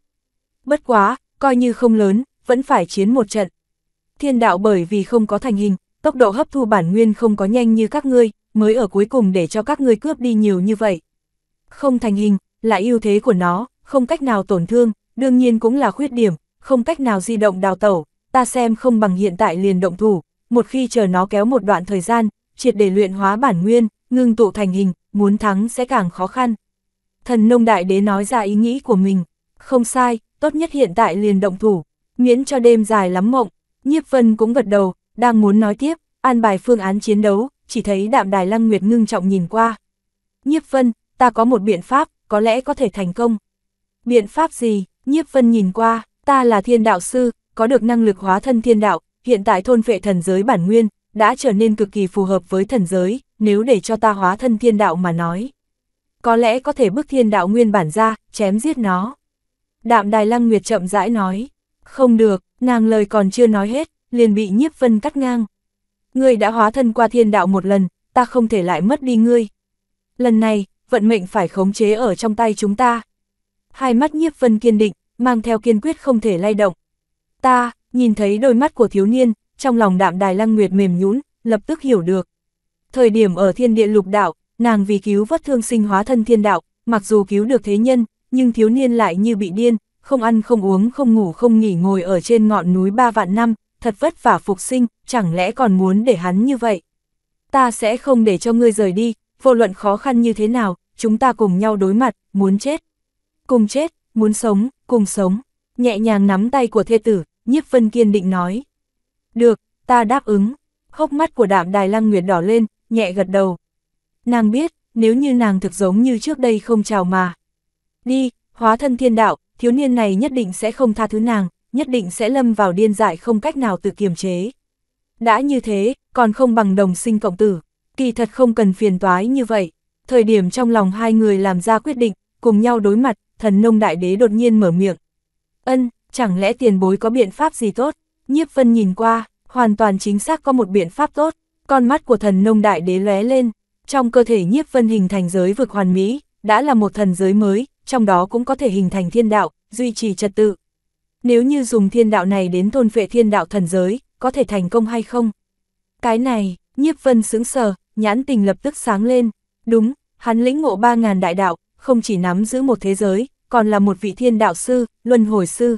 Bất quá, coi như không lớn, vẫn phải chiến một trận. Thiên đạo bởi vì không có thành hình, tốc độ hấp thu bản nguyên không có nhanh như các ngươi, mới ở cuối cùng để cho các ngươi cướp đi nhiều như vậy. Không thành hình, là ưu thế của nó, không cách nào tổn thương, đương nhiên cũng là khuyết điểm, không cách nào di động đào tẩu, ta xem không bằng hiện tại liền động thủ, một khi chờ nó kéo một đoạn thời gian, triệt để luyện hóa bản nguyên, ngưng tụ thành hình, muốn thắng sẽ càng khó khăn. Thần nông đại đế nói ra ý nghĩ của mình, không sai, tốt nhất hiện tại liền động thủ, miễn cho đêm dài lắm mộng, nhiếp vân cũng gật đầu, đang muốn nói tiếp, an bài phương án chiến đấu, chỉ thấy đạm đài lăng nguyệt ngưng trọng nhìn qua. Nhiếp Vân, ta có một biện pháp, có lẽ có thể thành công. Biện pháp gì? Nhiếp Vân nhìn qua, ta là thiên đạo sư, có được năng lực hóa thân thiên đạo, hiện tại thôn vệ thần giới bản nguyên, đã trở nên cực kỳ phù hợp với thần giới, nếu để cho ta hóa thân thiên đạo mà nói. Có lẽ có thể bức thiên đạo nguyên bản ra, chém giết nó. Đạm Đài Lăng Nguyệt chậm rãi nói, không được, nàng lời còn chưa nói hết, liền bị nhiếp vân cắt ngang. Ngươi đã hóa thân qua thiên đạo một lần, ta không thể lại mất đi ngươi. Lần này, vận mệnh phải khống chế ở trong tay chúng ta. Hai mắt nhiếp vân kiên định, mang theo kiên quyết không thể lay động. Ta, nhìn thấy đôi mắt của thiếu niên, trong lòng đạm đài lăng nguyệt mềm nhũn lập tức hiểu được. Thời điểm ở thiên địa lục đạo, nàng vì cứu vất thương sinh hóa thân thiên đạo, mặc dù cứu được thế nhân, nhưng thiếu niên lại như bị điên, không ăn không uống không ngủ không nghỉ ngồi ở trên ngọn núi ba vạn năm, thật vất vả phục sinh, chẳng lẽ còn muốn để hắn như vậy? Ta sẽ không để cho ngươi rời đi, vô luận khó khăn như thế nào, chúng ta cùng nhau đối mặt, muốn chết. Cùng chết, muốn sống, cùng sống. Nhẹ nhàng nắm tay của thê tử, nhiếp vân kiên định nói. Được, ta đáp ứng. Hốc mắt của đạm đài lăng nguyệt đỏ lên, nhẹ gật đầu. Nàng biết, nếu như nàng thực giống như trước đây không chào mà. Đi, hóa thân thiên đạo, thiếu niên này nhất định sẽ không tha thứ nàng, nhất định sẽ lâm vào điên dại không cách nào tự kiềm chế. Đã như thế, còn không bằng đồng sinh cộng tử, kỳ thật không cần phiền toái như vậy. Thời điểm trong lòng hai người làm ra quyết định, cùng nhau đối mặt, thần nông đại đế đột nhiên mở miệng. Ân, chẳng lẽ tiền bối có biện pháp gì tốt? Nhiếp vân nhìn qua, hoàn toàn chính xác có một biện pháp tốt, con mắt của thần nông đại đế lóe lên, trong cơ thể nhiếp vân hình thành giới vực hoàn mỹ, đã là một thần giới mới, trong đó cũng có thể hình thành thiên đạo, duy trì trật tự. Nếu như dùng thiên đạo này đến thôn vệ thiên đạo thần giới, có thể thành công hay không? Cái này, nhiếp vân sướng sờ, nhãn tình lập tức sáng lên. Đúng, hắn lĩnh ngộ 3.000 đại đạo, không chỉ nắm giữ một thế giới, còn là một vị thiên đạo sư, luân hồi sư.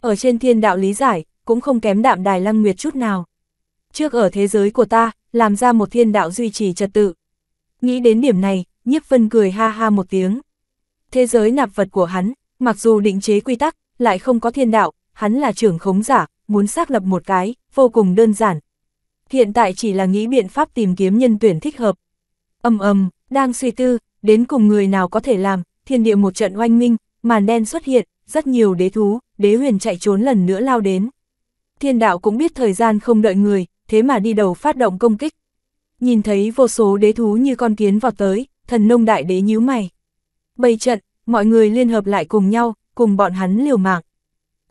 Ở trên thiên đạo lý giải, cũng không kém đạm đài lăng nguyệt chút nào. Trước ở thế giới của ta, làm ra một thiên đạo duy trì trật tự. Nghĩ đến điểm này, nhiếp vân cười ha ha một tiếng. Thế giới nạp vật của hắn, mặc dù định chế quy tắc, lại không có thiên đạo, hắn là trưởng khống giả, muốn xác lập một cái, vô cùng đơn giản. Hiện tại chỉ là nghĩ biện pháp tìm kiếm nhân tuyển thích hợp. Âm âm, đang suy tư, đến cùng người nào có thể làm, thiên địa một trận oanh minh, màn đen xuất hiện, rất nhiều đế thú, đế huyền chạy trốn lần nữa lao đến. Thiên đạo cũng biết thời gian không đợi người, thế mà đi đầu phát động công kích. Nhìn thấy vô số đế thú như con kiến vọt tới, thần nông đại đế nhíu mày. Bày trận, mọi người liên hợp lại cùng nhau, cùng bọn hắn liều mạng.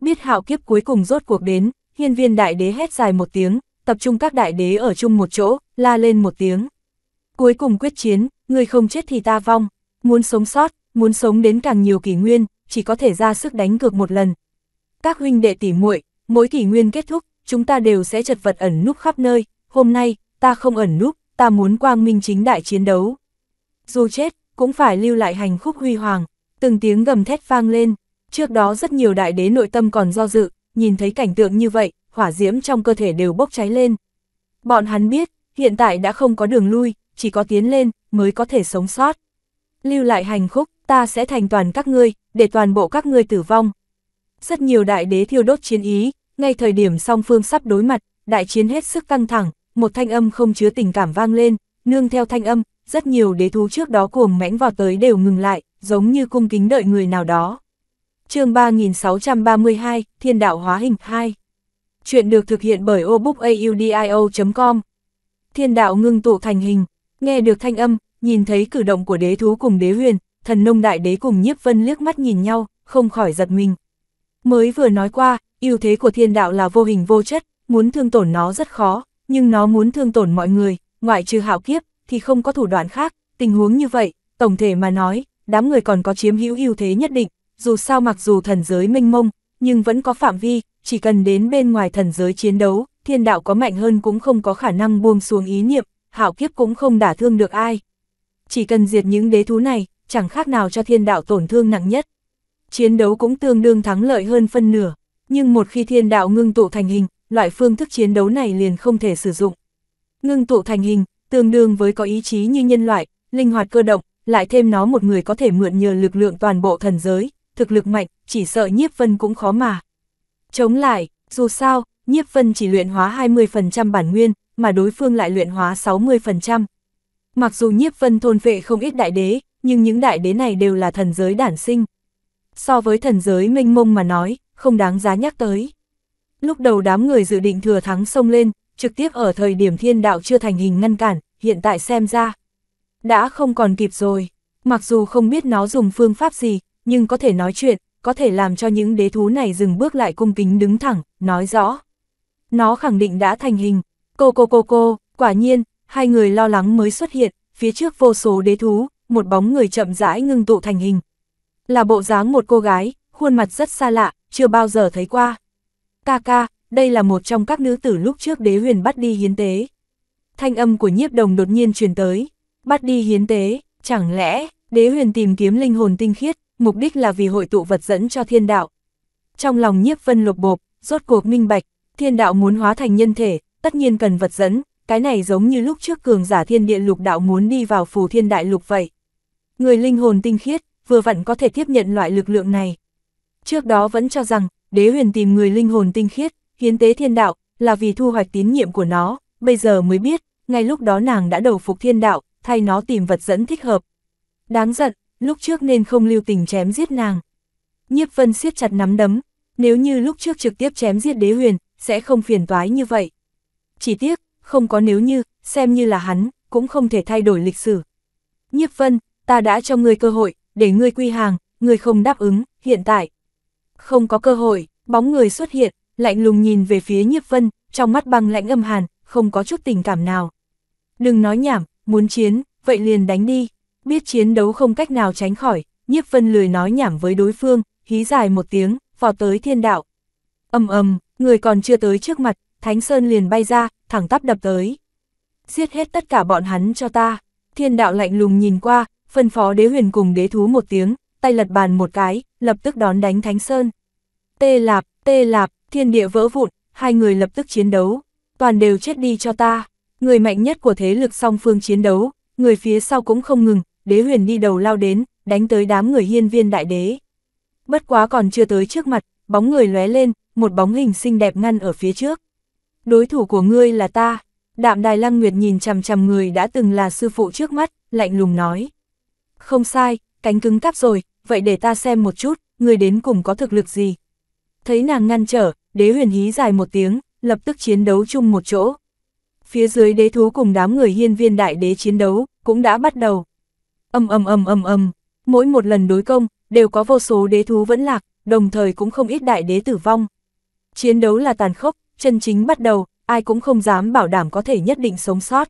Biết hạo kiếp cuối cùng rốt cuộc đến, hiên viên đại đế hét dài một tiếng, tập trung các đại đế ở chung một chỗ, la lên một tiếng. Cuối cùng quyết chiến, người không chết thì ta vong, muốn sống sót, muốn sống đến càng nhiều kỷ nguyên, chỉ có thể ra sức đánh cược một lần. Các huynh đệ tỉ muội, mỗi kỷ nguyên kết thúc, chúng ta đều sẽ chật vật ẩn núp khắp nơi, hôm nay, ta không ẩn núp, ta muốn quang minh chính đại chiến đấu. Dù chết, cũng phải lưu lại hành khúc huy hoàng, từng tiếng gầm thét vang lên. Trước đó rất nhiều đại đế nội tâm còn do dự, nhìn thấy cảnh tượng như vậy, hỏa diễm trong cơ thể đều bốc cháy lên. Bọn hắn biết, hiện tại đã không có đường lui, chỉ có tiến lên, mới có thể sống sót. Lưu lại hành khúc, ta sẽ thành toàn các ngươi, để toàn bộ các ngươi tử vong. Rất nhiều đại đế thiêu đốt chiến ý, ngay thời điểm song phương sắp đối mặt, đại chiến hết sức căng thẳng, một thanh âm không chứa tình cảm vang lên, nương theo thanh âm, rất nhiều đế thú trước đó cuồng mẽnh vào tới đều ngừng lại, giống như cung kính đợi người nào đó chương 3632, Thiên đạo hóa hình 2. Chuyện được thực hiện bởi obookaudio.com. Thiên đạo ngưng tụ thành hình, nghe được thanh âm, nhìn thấy cử động của đế thú cùng đế huyền, thần nông đại đế cùng nhiếp vân liếc mắt nhìn nhau, không khỏi giật mình. Mới vừa nói qua, ưu thế của thiên đạo là vô hình vô chất, muốn thương tổn nó rất khó, nhưng nó muốn thương tổn mọi người, ngoại trừ hạo kiếp, thì không có thủ đoạn khác, tình huống như vậy, tổng thể mà nói, đám người còn có chiếm hữu ưu thế nhất định, dù sao mặc dù thần giới mênh mông, nhưng vẫn có phạm vi, chỉ cần đến bên ngoài thần giới chiến đấu, thiên đạo có mạnh hơn cũng không có khả năng buông xuống ý niệm, hảo kiếp cũng không đả thương được ai. Chỉ cần diệt những đế thú này, chẳng khác nào cho thiên đạo tổn thương nặng nhất. Chiến đấu cũng tương đương thắng lợi hơn phân nửa, nhưng một khi thiên đạo ngưng tụ thành hình, loại phương thức chiến đấu này liền không thể sử dụng. Ngưng tụ thành hình, tương đương với có ý chí như nhân loại, linh hoạt cơ động, lại thêm nó một người có thể mượn nhờ lực lượng toàn bộ thần giới, thực lực mạnh, chỉ sợ nhiếp vân cũng khó mà. Chống lại, dù sao, nhiếp vân chỉ luyện hóa 20% bản nguyên, mà đối phương lại luyện hóa 60%. Mặc dù nhiếp vân thôn vệ không ít đại đế, nhưng những đại đế này đều là thần giới đản sinh. So với thần giới mênh mông mà nói, không đáng giá nhắc tới. Lúc đầu đám người dự định thừa thắng xông lên, trực tiếp ở thời điểm thiên đạo chưa thành hình ngăn cản, hiện tại xem ra. Đã không còn kịp rồi, mặc dù không biết nó dùng phương pháp gì, nhưng có thể nói chuyện, có thể làm cho những đế thú này dừng bước lại cung kính đứng thẳng, nói rõ. Nó khẳng định đã thành hình, cô cô cô cô, quả nhiên, hai người lo lắng mới xuất hiện, phía trước vô số đế thú, một bóng người chậm rãi ngưng tụ thành hình. Là bộ dáng một cô gái, khuôn mặt rất xa lạ, chưa bao giờ thấy qua. Ca ca, đây là một trong các nữ tử lúc trước đế huyền bắt đi hiến tế. Thanh âm của nhiếp đồng đột nhiên truyền tới, bắt đi hiến tế, chẳng lẽ, đế huyền tìm kiếm linh hồn tinh khiết, mục đích là vì hội tụ vật dẫn cho thiên đạo. Trong lòng nhiếp vân lục bộp, rốt cuộc minh bạch, thiên đạo muốn hóa thành nhân thể, tất nhiên cần vật dẫn, cái này giống như lúc trước cường giả thiên địa lục đạo muốn đi vào phù thiên đại lục vậy. Người linh hồn tinh khiết, vừa vặn có thể tiếp nhận loại lực lượng này. Trước đó vẫn cho rằng, đế huyền tìm người linh hồn tinh khiết, hiến tế thiên đạo, là vì thu hoạch tín nhiệm của nó, bây giờ mới biết, ngay lúc đó nàng đã đầu phục thiên đạo, thay nó tìm vật dẫn thích hợp. Đáng giận, lúc trước nên không lưu tình chém giết nàng. Nhiếp vân siết chặt nắm đấm, nếu như lúc trước trực tiếp chém giết đế huyền, sẽ không phiền toái như vậy. Chỉ tiếc, không có nếu như, xem như là hắn, cũng không thể thay đổi lịch sử. Nhiếp vân, ta đã cho ngươi cơ hội, để ngươi quy hàng, ngươi không đáp ứng, hiện tại. Không có cơ hội, bóng người xuất hiện, lạnh lùng nhìn về phía nhiếp vân, trong mắt băng lạnh âm hàn, không có chút tình cảm nào. Đừng nói nhảm, muốn chiến, vậy liền đánh đi. Biết chiến đấu không cách nào tránh khỏi, nhiếp vân lười nói nhảm với đối phương, hí dài một tiếng, vò tới thiên đạo. ầm ầm, người còn chưa tới trước mặt, Thánh Sơn liền bay ra, thẳng tắp đập tới. Giết hết tất cả bọn hắn cho ta. Thiên đạo lạnh lùng nhìn qua, phân phó đế huyền cùng đế thú một tiếng, tay lật bàn một cái, lập tức đón đánh Thánh Sơn. Tê lạp, tê lạp, thiên địa vỡ vụn, hai người lập tức chiến đấu. Toàn đều chết đi cho ta. Người mạnh nhất của thế lực song phương chiến đấu, người phía sau cũng không ngừng, đế huyền đi đầu lao đến, đánh tới đám người hiên viên đại đế. Bất quá còn chưa tới trước mặt, bóng người lóe lên, một bóng hình xinh đẹp ngăn ở phía trước. Đối thủ của ngươi là ta, đạm đài lăng nguyệt nhìn chằm chằm người đã từng là sư phụ trước mắt, lạnh lùng nói. Không sai, cánh cứng cáp rồi, vậy để ta xem một chút, người đến cùng có thực lực gì. Thấy nàng ngăn trở, đế huyền hí dài một tiếng, lập tức chiến đấu chung một chỗ. Phía dưới đế thú cùng đám người hiên viên đại đế chiến đấu, cũng đã bắt đầu. Âm âm âm âm âm, mỗi một lần đối công, đều có vô số đế thú vẫn lạc, đồng thời cũng không ít đại đế tử vong. Chiến đấu là tàn khốc, chân chính bắt đầu, ai cũng không dám bảo đảm có thể nhất định sống sót.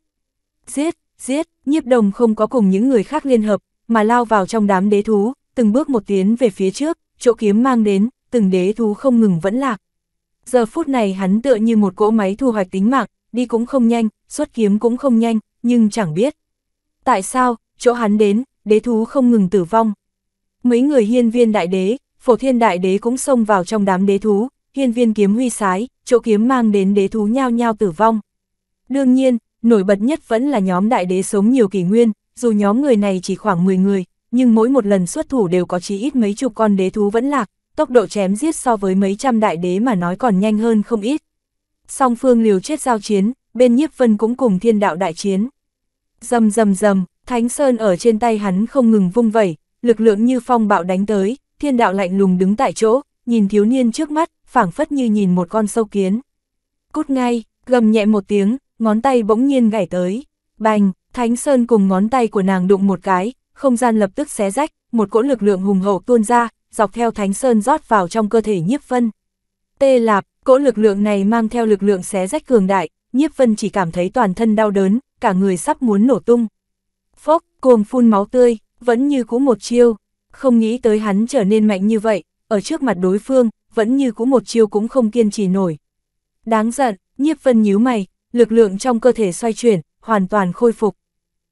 Giết, giết, nhiếp đồng không có cùng những người khác liên hợp, mà lao vào trong đám đế thú, từng bước một tiến về phía trước, chỗ kiếm mang đến, từng đế thú không ngừng vẫn lạc. Giờ phút này hắn tựa như một cỗ máy thu hoạch tính mạng, đi cũng không nhanh, xuất kiếm cũng không nhanh, nhưng chẳng biết. Tại sao, chỗ hắn đến, đế thú không ngừng tử vong. Mấy người hiên viên đại đế, phổ thiên đại đế cũng xông vào trong đám đế thú, hiên viên kiếm huy sái, chỗ kiếm mang đến đế thú nhao nhao tử vong. Đương nhiên, nổi bật nhất vẫn là nhóm đại đế sống nhiều kỷ nguyên, dù nhóm người này chỉ khoảng 10 người, nhưng mỗi một lần xuất thủ đều có chí ít mấy chục con đế thú vẫn lạc, tốc độ chém giết so với mấy trăm đại đế mà nói còn nhanh hơn không ít. Song phương liều chết giao chiến, bên nhiếp vân cũng cùng thiên đạo đại chiến. Dầm dầm dầm, Thánh Sơn ở trên tay hắn không ngừng vung vẩy, lực lượng như phong bạo đánh tới, thiên đạo lạnh lùng đứng tại chỗ, nhìn thiếu niên trước mắt, phảng phất như nhìn một con sâu kiến. Cút ngay, gầm nhẹ một tiếng, ngón tay bỗng nhiên gảy tới. Bành, Thánh Sơn cùng ngón tay của nàng đụng một cái, không gian lập tức xé rách, một cỗ lực lượng hùng hậu tuôn ra, dọc theo Thánh Sơn rót vào trong cơ thể nhiếp vân. Tê lạp, cỗ lực lượng này mang theo lực lượng xé rách cường đại, nhiếp vân chỉ cảm thấy toàn thân đau đớn, cả người sắp muốn nổ tung cuồng phun máu tươi, vẫn như cũ một chiêu. Không nghĩ tới hắn trở nên mạnh như vậy, ở trước mặt đối phương, vẫn như cũ một chiêu cũng không kiên trì nổi. Đáng giận, nhiếp vân nhíu mày, lực lượng trong cơ thể xoay chuyển, hoàn toàn khôi phục.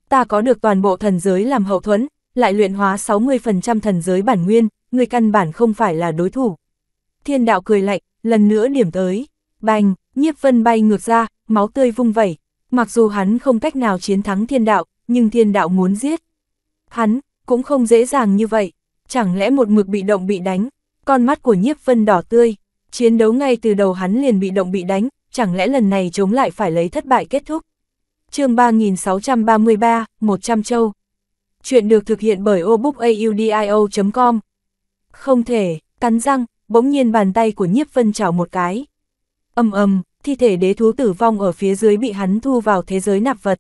Ta có được toàn bộ thần giới làm hậu thuẫn, lại luyện hóa 60% thần giới bản nguyên, người căn bản không phải là đối thủ. Thiên đạo cười lạnh, lần nữa điểm tới. Bành, nhiếp vân bay ngược ra, máu tươi vung vẩy. Mặc dù hắn không cách nào chiến thắng thiên đạo, nhưng thiên đạo muốn giết. Hắn, cũng không dễ dàng như vậy, chẳng lẽ một mực bị động bị đánh, con mắt của nhiếp vân đỏ tươi, chiến đấu ngay từ đầu hắn liền bị động bị đánh, chẳng lẽ lần này chống lại phải lấy thất bại kết thúc. chương 3633, 100 châu. Chuyện được thực hiện bởi obookaudio.com Không thể, cắn răng, bỗng nhiên bàn tay của nhiếp vân chảo một cái. Âm âm, thi thể đế thú tử vong ở phía dưới bị hắn thu vào thế giới nạp vật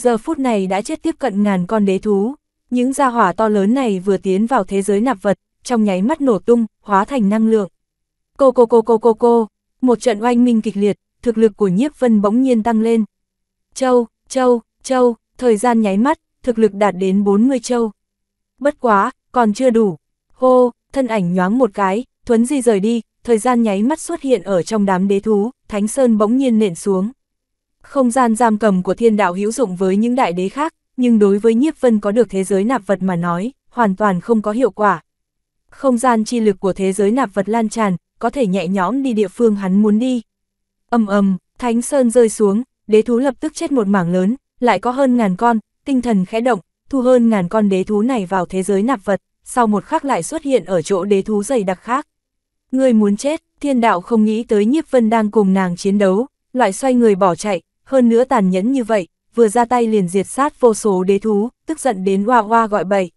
giờ phút này đã chết tiếp cận ngàn con đế thú. Những gia hỏa to lớn này vừa tiến vào thế giới nạp vật, trong nháy mắt nổ tung, hóa thành năng lượng. Cô cô cô cô cô cô, một trận oanh minh kịch liệt, thực lực của nhiếp vân bỗng nhiên tăng lên. Châu, châu, châu, thời gian nháy mắt, thực lực đạt đến 40 châu. Bất quá, còn chưa đủ. Hô, thân ảnh nhoáng một cái, thuấn di rời đi, thời gian nháy mắt xuất hiện ở trong đám đế thú, Thánh Sơn bỗng nhiên nện xuống. Không gian giam cầm của thiên đạo hữu dụng với những đại đế khác, nhưng đối với nhiếp vân có được thế giới nạp vật mà nói, hoàn toàn không có hiệu quả. Không gian chi lực của thế giới nạp vật lan tràn, có thể nhẹ nhõm đi địa phương hắn muốn đi. Âm ầm, thánh sơn rơi xuống, đế thú lập tức chết một mảng lớn, lại có hơn ngàn con, tinh thần khẽ động, thu hơn ngàn con đế thú này vào thế giới nạp vật, sau một khắc lại xuất hiện ở chỗ đế thú dày đặc khác. Người muốn chết, thiên đạo không nghĩ tới nhiếp vân đang cùng nàng chiến đấu, loại xoay người bỏ chạy, hơn nữa tàn nhẫn như vậy, vừa ra tay liền diệt sát vô số đế thú, tức giận đến hoa hoa gọi bậy.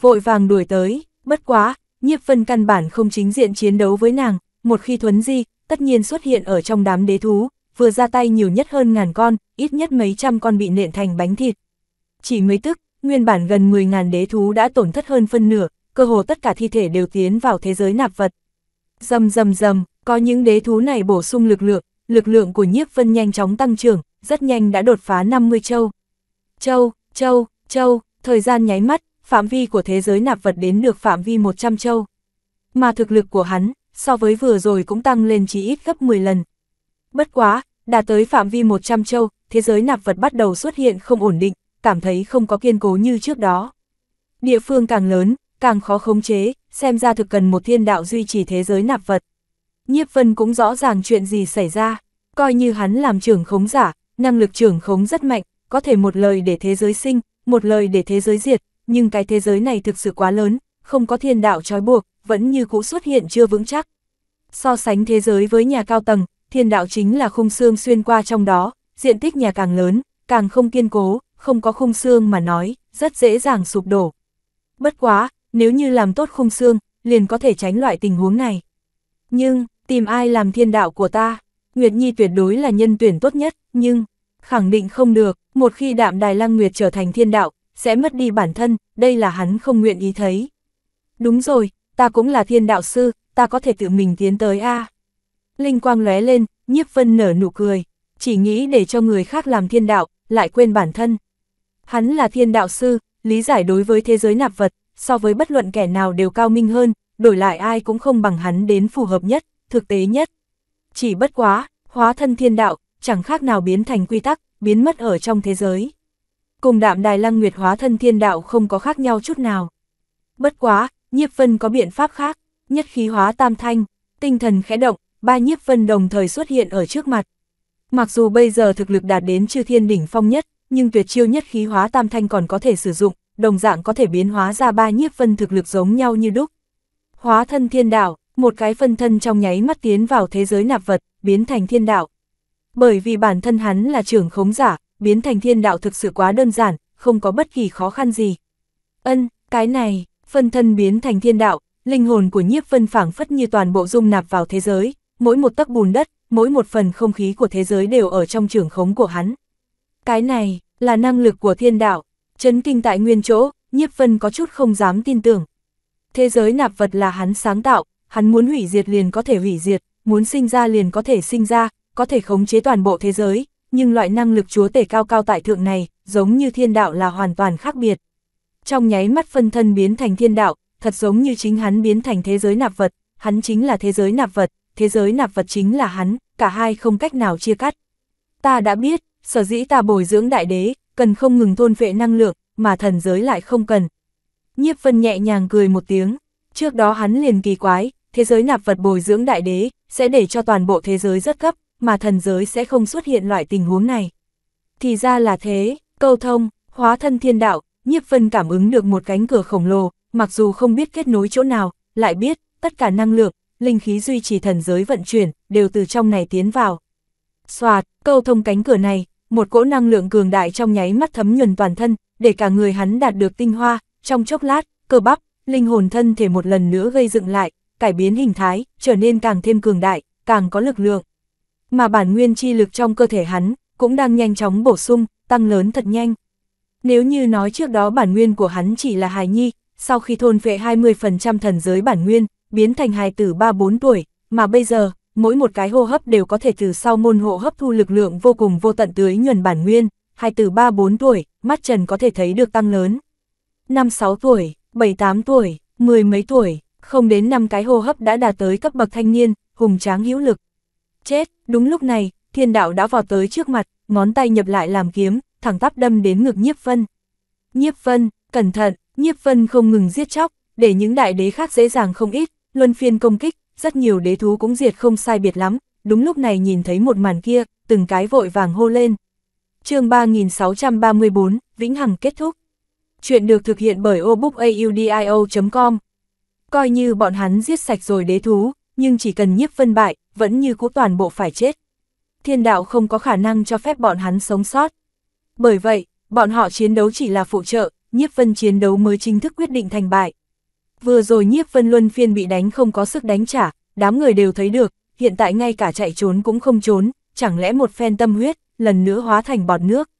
Vội vàng đuổi tới, bất quá, nhiếp vân căn bản không chính diện chiến đấu với nàng, một khi thuấn di, tất nhiên xuất hiện ở trong đám đế thú, vừa ra tay nhiều nhất hơn ngàn con, ít nhất mấy trăm con bị nện thành bánh thịt. Chỉ mấy tức, nguyên bản gần 10 ngàn đế thú đã tổn thất hơn phân nửa, cơ hồ tất cả thi thể đều tiến vào thế giới nạp vật. Dầm dầm dầm, có những đế thú này bổ sung lực lượng, lực lượng của nhiếp vân nhanh chóng tăng trưởng, rất nhanh đã đột phá 50 châu. Châu, châu, châu, thời gian nháy mắt, phạm vi của thế giới nạp vật đến được phạm vi 100 châu. Mà thực lực của hắn, so với vừa rồi cũng tăng lên chỉ ít gấp 10 lần. Bất quá, đã tới phạm vi 100 châu, thế giới nạp vật bắt đầu xuất hiện không ổn định, cảm thấy không có kiên cố như trước đó. Địa phương càng lớn, càng khó khống chế, xem ra thực cần một thiên đạo duy trì thế giới nạp vật. Nhiếp Vân cũng rõ ràng chuyện gì xảy ra, coi như hắn làm trưởng khống giả, năng lực trưởng khống rất mạnh, có thể một lời để thế giới sinh, một lời để thế giới diệt, nhưng cái thế giới này thực sự quá lớn, không có thiên đạo trói buộc, vẫn như cũ xuất hiện chưa vững chắc. So sánh thế giới với nhà cao tầng, thiên đạo chính là khung xương xuyên qua trong đó, diện tích nhà càng lớn, càng không kiên cố, không có khung xương mà nói, rất dễ dàng sụp đổ. Bất quá, nếu như làm tốt khung xương, liền có thể tránh loại tình huống này. Nhưng, tìm ai làm thiên đạo của ta, Nguyệt Nhi tuyệt đối là nhân tuyển tốt nhất, nhưng, khẳng định không được, một khi đạm đài lăng Nguyệt trở thành thiên đạo, sẽ mất đi bản thân, đây là hắn không nguyện ý thấy. Đúng rồi, ta cũng là thiên đạo sư, ta có thể tự mình tiến tới a Linh quang lóe lên, nhiếp vân nở nụ cười, chỉ nghĩ để cho người khác làm thiên đạo, lại quên bản thân. Hắn là thiên đạo sư, lý giải đối với thế giới nạp vật, so với bất luận kẻ nào đều cao minh hơn, đổi lại ai cũng không bằng hắn đến phù hợp nhất, thực tế nhất. Chỉ bất quá, hóa thân thiên đạo, chẳng khác nào biến thành quy tắc, biến mất ở trong thế giới. Cùng đạm đài lăng nguyệt hóa thân thiên đạo không có khác nhau chút nào. Bất quá, nhiếp vân có biện pháp khác, nhất khí hóa tam thanh, tinh thần khẽ động, ba nhiếp vân đồng thời xuất hiện ở trước mặt. Mặc dù bây giờ thực lực đạt đến chư thiên đỉnh phong nhất, nhưng tuyệt chiêu nhất khí hóa tam thanh còn có thể sử dụng, đồng dạng có thể biến hóa ra ba nhiếp vân thực lực giống nhau như đúc. Hóa thân thiên đạo, một cái phân thân trong nháy mắt tiến vào thế giới nạp vật, biến thành thiên đạo. Bởi vì bản thân hắn là trưởng khống giả, biến thành thiên đạo thực sự quá đơn giản, không có bất kỳ khó khăn gì. Ân, cái này, phân thân biến thành thiên đạo, linh hồn của nhiếp vân phảng phất như toàn bộ dung nạp vào thế giới, mỗi một tấc bùn đất, mỗi một phần không khí của thế giới đều ở trong trưởng khống của hắn. Cái này, là năng lực của thiên đạo, chấn kinh tại nguyên chỗ, nhiếp vân có chút không dám tin tưởng. Thế giới nạp vật là hắn sáng tạo, hắn muốn hủy diệt liền có thể hủy diệt, muốn sinh ra liền có thể sinh ra, có thể khống chế toàn bộ thế giới, nhưng loại năng lực chúa tể cao cao tại thượng này, giống như thiên đạo là hoàn toàn khác biệt. Trong nháy mắt phân thân biến thành thiên đạo, thật giống như chính hắn biến thành thế giới nạp vật, hắn chính là thế giới nạp vật, thế giới nạp vật chính là hắn, cả hai không cách nào chia cắt. Ta đã biết, sở dĩ ta bồi dưỡng đại đế, cần không ngừng thôn vệ năng lượng, mà thần giới lại không cần. Nhiếp vân nhẹ nhàng cười một tiếng, trước đó hắn liền kỳ quái, thế giới nạp vật bồi dưỡng đại đế, sẽ để cho toàn bộ thế giới rất cấp, mà thần giới sẽ không xuất hiện loại tình huống này. Thì ra là thế, câu thông, hóa thân thiên đạo, nhiếp vân cảm ứng được một cánh cửa khổng lồ, mặc dù không biết kết nối chỗ nào, lại biết, tất cả năng lượng, linh khí duy trì thần giới vận chuyển, đều từ trong này tiến vào. Xoạt, câu thông cánh cửa này, một cỗ năng lượng cường đại trong nháy mắt thấm nhuần toàn thân, để cả người hắn đạt được tinh hoa, trong chốc lát, cơ bắp, linh hồn thân thể một lần nữa gây dựng lại, cải biến hình thái, trở nên càng thêm cường đại, càng có lực lượng. Mà bản nguyên chi lực trong cơ thể hắn, cũng đang nhanh chóng bổ sung, tăng lớn thật nhanh. Nếu như nói trước đó bản nguyên của hắn chỉ là hài nhi, sau khi thôn phệ 20% thần giới bản nguyên, biến thành hài tử 3-4 tuổi, mà bây giờ, mỗi một cái hô hấp đều có thể từ sau môn hộ hấp thu lực lượng vô cùng vô tận tưới nhuần bản nguyên, hài tử 3-4 tuổi, mắt trần có thể thấy được tăng lớn. 5-6 tuổi, 7-8 tuổi, mười mấy tuổi, không đến 5 cái hô hấp đã đạt tới cấp bậc thanh niên, hùng tráng hữu lực. Chết, đúng lúc này, thiên đạo đã vào tới trước mặt, ngón tay nhập lại làm kiếm, thẳng tắp đâm đến ngực nhiếp vân. Nhiếp vân, cẩn thận, nhiếp vân không ngừng giết chóc, để những đại đế khác dễ dàng không ít, luân phiên công kích, rất nhiều đế thú cũng diệt không sai biệt lắm, đúng lúc này nhìn thấy một màn kia, từng cái vội vàng hô lên. chương 3634, Vĩnh Hằng kết thúc. Chuyện được thực hiện bởi obookaudio.com Coi như bọn hắn giết sạch rồi đế thú, nhưng chỉ cần nhiếp vân bại, vẫn như cũ toàn bộ phải chết. Thiên đạo không có khả năng cho phép bọn hắn sống sót. Bởi vậy, bọn họ chiến đấu chỉ là phụ trợ, nhiếp vân chiến đấu mới chính thức quyết định thành bại. Vừa rồi nhiếp vân luân phiên bị đánh không có sức đánh trả, đám người đều thấy được, hiện tại ngay cả chạy trốn cũng không trốn, chẳng lẽ một phen tâm huyết, lần nữa hóa thành bọt nước.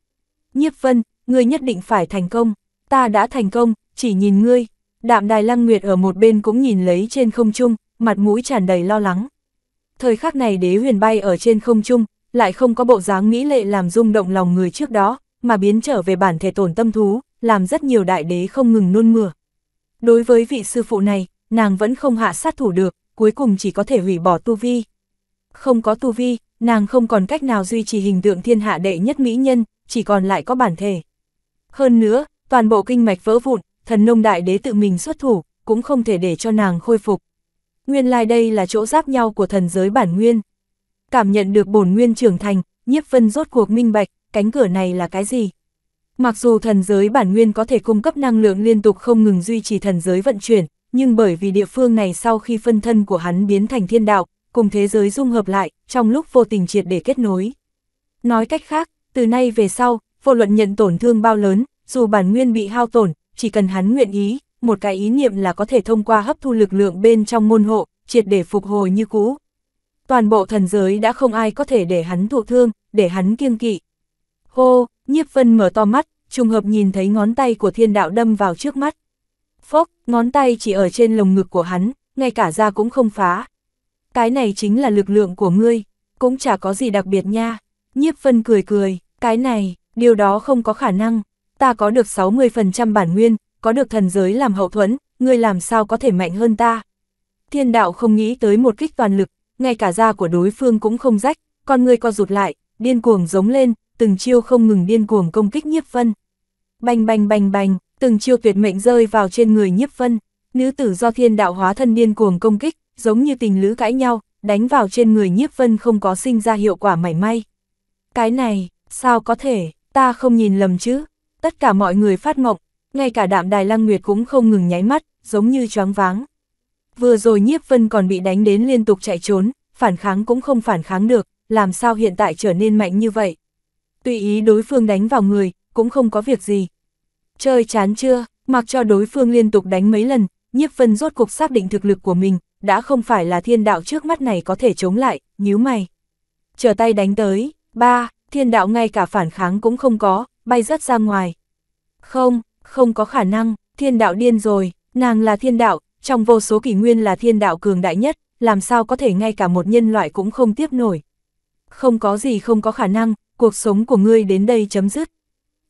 Nhiếp vân, ngươi nhất định phải thành công, ta đã thành công, chỉ nhìn ngươi, Đạm Đài Lăng Nguyệt ở một bên cũng nhìn lấy trên không trung, mặt mũi tràn đầy lo lắng. Thời khắc này đế huyền bay ở trên không trung, lại không có bộ dáng mỹ lệ làm rung động lòng người trước đó, mà biến trở về bản thể tổn tâm thú, làm rất nhiều đại đế không ngừng nôn mửa. Đối với vị sư phụ này, nàng vẫn không hạ sát thủ được, cuối cùng chỉ có thể hủy bỏ tu vi. Không có tu vi, nàng không còn cách nào duy trì hình tượng thiên hạ đệ nhất mỹ nhân, chỉ còn lại có bản thể. Hơn nữa, toàn bộ kinh mạch vỡ vụn, thần nông đại đế tự mình xuất thủ, cũng không thể để cho nàng khôi phục. Nguyên lai like đây là chỗ giáp nhau của thần giới bản nguyên. Cảm nhận được bổn nguyên trưởng thành, nhiếp vân rốt cuộc minh bạch, cánh cửa này là cái gì? Mặc dù thần giới bản nguyên có thể cung cấp năng lượng liên tục không ngừng duy trì thần giới vận chuyển, nhưng bởi vì địa phương này sau khi phân thân của hắn biến thành thiên đạo, cùng thế giới dung hợp lại, trong lúc vô tình triệt để kết nối. Nói cách khác, từ nay về sau, vô luận nhận tổn thương bao lớn, dù bản nguyên bị hao tổn, chỉ cần hắn nguyện ý, một cái ý niệm là có thể thông qua hấp thu lực lượng bên trong môn hộ, triệt để phục hồi như cũ. Toàn bộ thần giới đã không ai có thể để hắn thụ thương, để hắn kiêng kỵ. Hô, nhiếp vân mở to mắt, trùng hợp nhìn thấy ngón tay của thiên đạo đâm vào trước mắt. Phốc, ngón tay chỉ ở trên lồng ngực của hắn, ngay cả da cũng không phá. Cái này chính là lực lượng của ngươi, cũng chả có gì đặc biệt nha. Nhiếp vân cười cười, cái này, điều đó không có khả năng ta có được 60% bản nguyên, có được thần giới làm hậu thuẫn, ngươi làm sao có thể mạnh hơn ta. Thiên đạo không nghĩ tới một kích toàn lực, ngay cả da của đối phương cũng không rách, con ngươi co rụt lại, điên cuồng giống lên, từng chiêu không ngừng điên cuồng công kích nhiếp vân. Bành bành bành bành, từng chiêu tuyệt mệnh rơi vào trên người nhiếp vân, nữ tử do thiên đạo hóa thân điên cuồng công kích, giống như tình lữ cãi nhau, đánh vào trên người nhiếp vân không có sinh ra hiệu quả mảy may. Cái này, sao có thể, ta không nhìn lầm chứ, tất cả mọi người phát mộng, ngay cả đạm đài lăng nguyệt cũng không ngừng nháy mắt, giống như choáng váng. Vừa rồi nhiếp vân còn bị đánh đến liên tục chạy trốn, phản kháng cũng không phản kháng được, làm sao hiện tại trở nên mạnh như vậy. Tùy ý đối phương đánh vào người, cũng không có việc gì. Chơi chán chưa, mặc cho đối phương liên tục đánh mấy lần, nhiếp vân rốt cục xác định thực lực của mình, đã không phải là thiên đạo trước mắt này có thể chống lại, nhíu mày. Chờ tay đánh tới, ba, thiên đạo ngay cả phản kháng cũng không có, bay rớt ra ngoài. Không, không có khả năng, thiên đạo điên rồi, nàng là thiên đạo, trong vô số kỷ nguyên là thiên đạo cường đại nhất, làm sao có thể ngay cả một nhân loại cũng không tiếp nổi. Không có gì không có khả năng, cuộc sống của ngươi đến đây chấm dứt.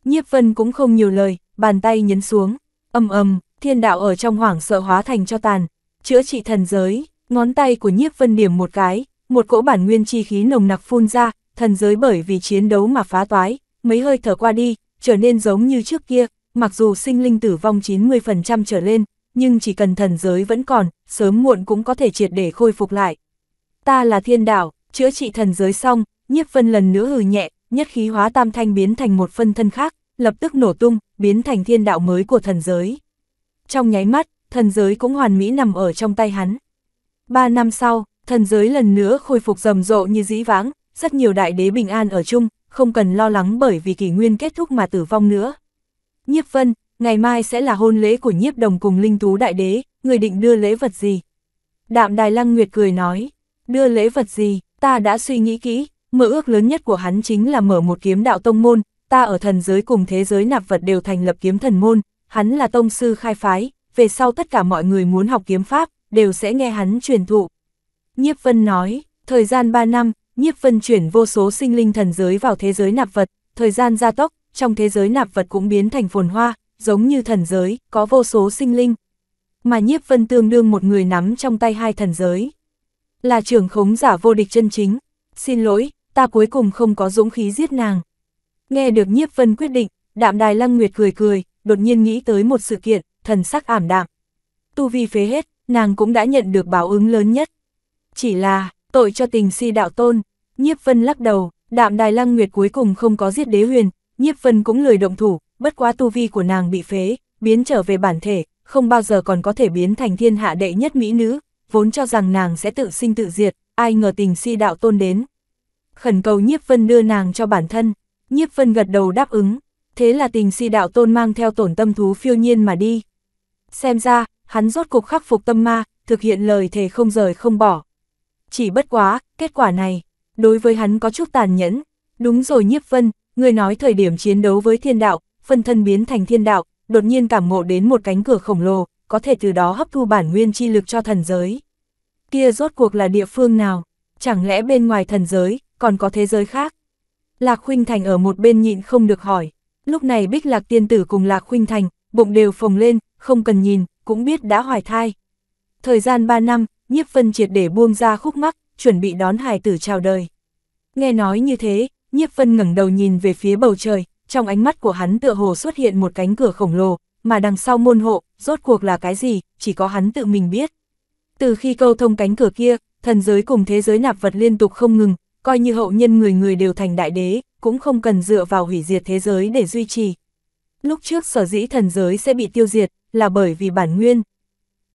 Nhiếp vân cũng không nhiều lời, bàn tay nhấn xuống, âm âm, thiên đạo ở trong hoảng sợ hóa thành cho tàn, chữa trị thần giới, ngón tay của nhiếp vân điểm một cái, một cỗ bản nguyên chi khí nồng nặc phun ra, thần giới bởi vì chiến đấu mà phá toái, mấy hơi thở qua đi, trở nên giống như trước kia, mặc dù sinh linh tử vong 90% trở lên, nhưng chỉ cần thần giới vẫn còn, sớm muộn cũng có thể triệt để khôi phục lại. Ta là thiên đạo, chữa trị thần giới xong, nhiếp vân lần nữa hừ nhẹ, nhất khí hóa tam thanh biến thành một phân thân khác, lập tức nổ tung, biến thành thiên đạo mới của thần giới. Trong nháy mắt, thần giới cũng hoàn mỹ nằm ở trong tay hắn. Ba năm sau, thần giới lần nữa khôi phục rầm rộ như dĩ vãng, rất nhiều đại đế bình an ở chung, không cần lo lắng bởi vì kỷ nguyên kết thúc mà tử vong nữa. Nhiếp Vân, ngày mai sẽ là hôn lễ của nhiếp đồng cùng linh tú đại đế, người định đưa lễ vật gì? Đạm Đài Lăng Nguyệt cười nói, đưa lễ vật gì, ta đã suy nghĩ kỹ, mơ ước lớn nhất của hắn chính là mở một kiếm đạo tông môn, ta ở thần giới cùng thế giới nạp vật đều thành lập kiếm thần môn, hắn là tông sư khai phái, về sau tất cả mọi người muốn học kiếm pháp, đều sẽ nghe hắn truyền thụ. Nhiếp Vân nói, thời gian 3 năm, nhiếp vân chuyển vô số sinh linh thần giới vào thế giới nạp vật, thời gian gia tốc, trong thế giới nạp vật cũng biến thành phồn hoa, giống như thần giới, có vô số sinh linh. Mà nhiếp vân tương đương một người nắm trong tay hai thần giới. Là trưởng khống giả vô địch chân chính. Xin lỗi, ta cuối cùng không có dũng khí giết nàng. Nghe được nhiếp vân quyết định, đạm đài lăng nguyệt cười cười, đột nhiên nghĩ tới một sự kiện, thần sắc ảm đạm. Tu vi phế hết, nàng cũng đã nhận được báo ứng lớn nhất. Chỉ là, tội cho tình si đạo tôn, nhiếp vân lắc đầu, đạm đài lăng nguyệt cuối cùng không có giết đế huyền, nhiếp vân cũng lười động thủ, bất quá tu vi của nàng bị phế, biến trở về bản thể, không bao giờ còn có thể biến thành thiên hạ đệ nhất mỹ nữ, vốn cho rằng nàng sẽ tự sinh tự diệt, ai ngờ tình si đạo tôn đến. Khẩn cầu nhiếp vân đưa nàng cho bản thân, nhiếp vân gật đầu đáp ứng, thế là tình si đạo tôn mang theo tổn tâm thú phiêu nhiên mà đi. Xem ra, hắn rốt cục khắc phục tâm ma, thực hiện lời thề không rời không bỏ chỉ bất quá, kết quả này, đối với hắn có chút tàn nhẫn. Đúng rồi nhiếp vân, người nói thời điểm chiến đấu với thiên đạo, phân thân biến thành thiên đạo, đột nhiên cảm ngộ đến một cánh cửa khổng lồ, có thể từ đó hấp thu bản nguyên chi lực cho thần giới. Kia rốt cuộc là địa phương nào? Chẳng lẽ bên ngoài thần giới, còn có thế giới khác? Lạc Khuynh Thành ở một bên nhịn không được hỏi. Lúc này Bích Lạc Tiên Tử cùng Lạc Khuynh Thành, bụng đều phồng lên, không cần nhìn, cũng biết đã hoài thai. Thời gian 3 năm, nhiếp vân triệt để buông ra khúc mắc, chuẩn bị đón hài tử chào đời. Nghe nói như thế, nhiếp vân ngẩng đầu nhìn về phía bầu trời, trong ánh mắt của hắn tựa hồ xuất hiện một cánh cửa khổng lồ, mà đằng sau môn hộ, rốt cuộc là cái gì, chỉ có hắn tự mình biết. Từ khi câu thông cánh cửa kia, thần giới cùng thế giới nạp vật liên tục không ngừng, coi như hậu nhân người người đều thành đại đế, cũng không cần dựa vào hủy diệt thế giới để duy trì. Lúc trước sở dĩ thần giới sẽ bị tiêu diệt, là bởi vì bản nguyên,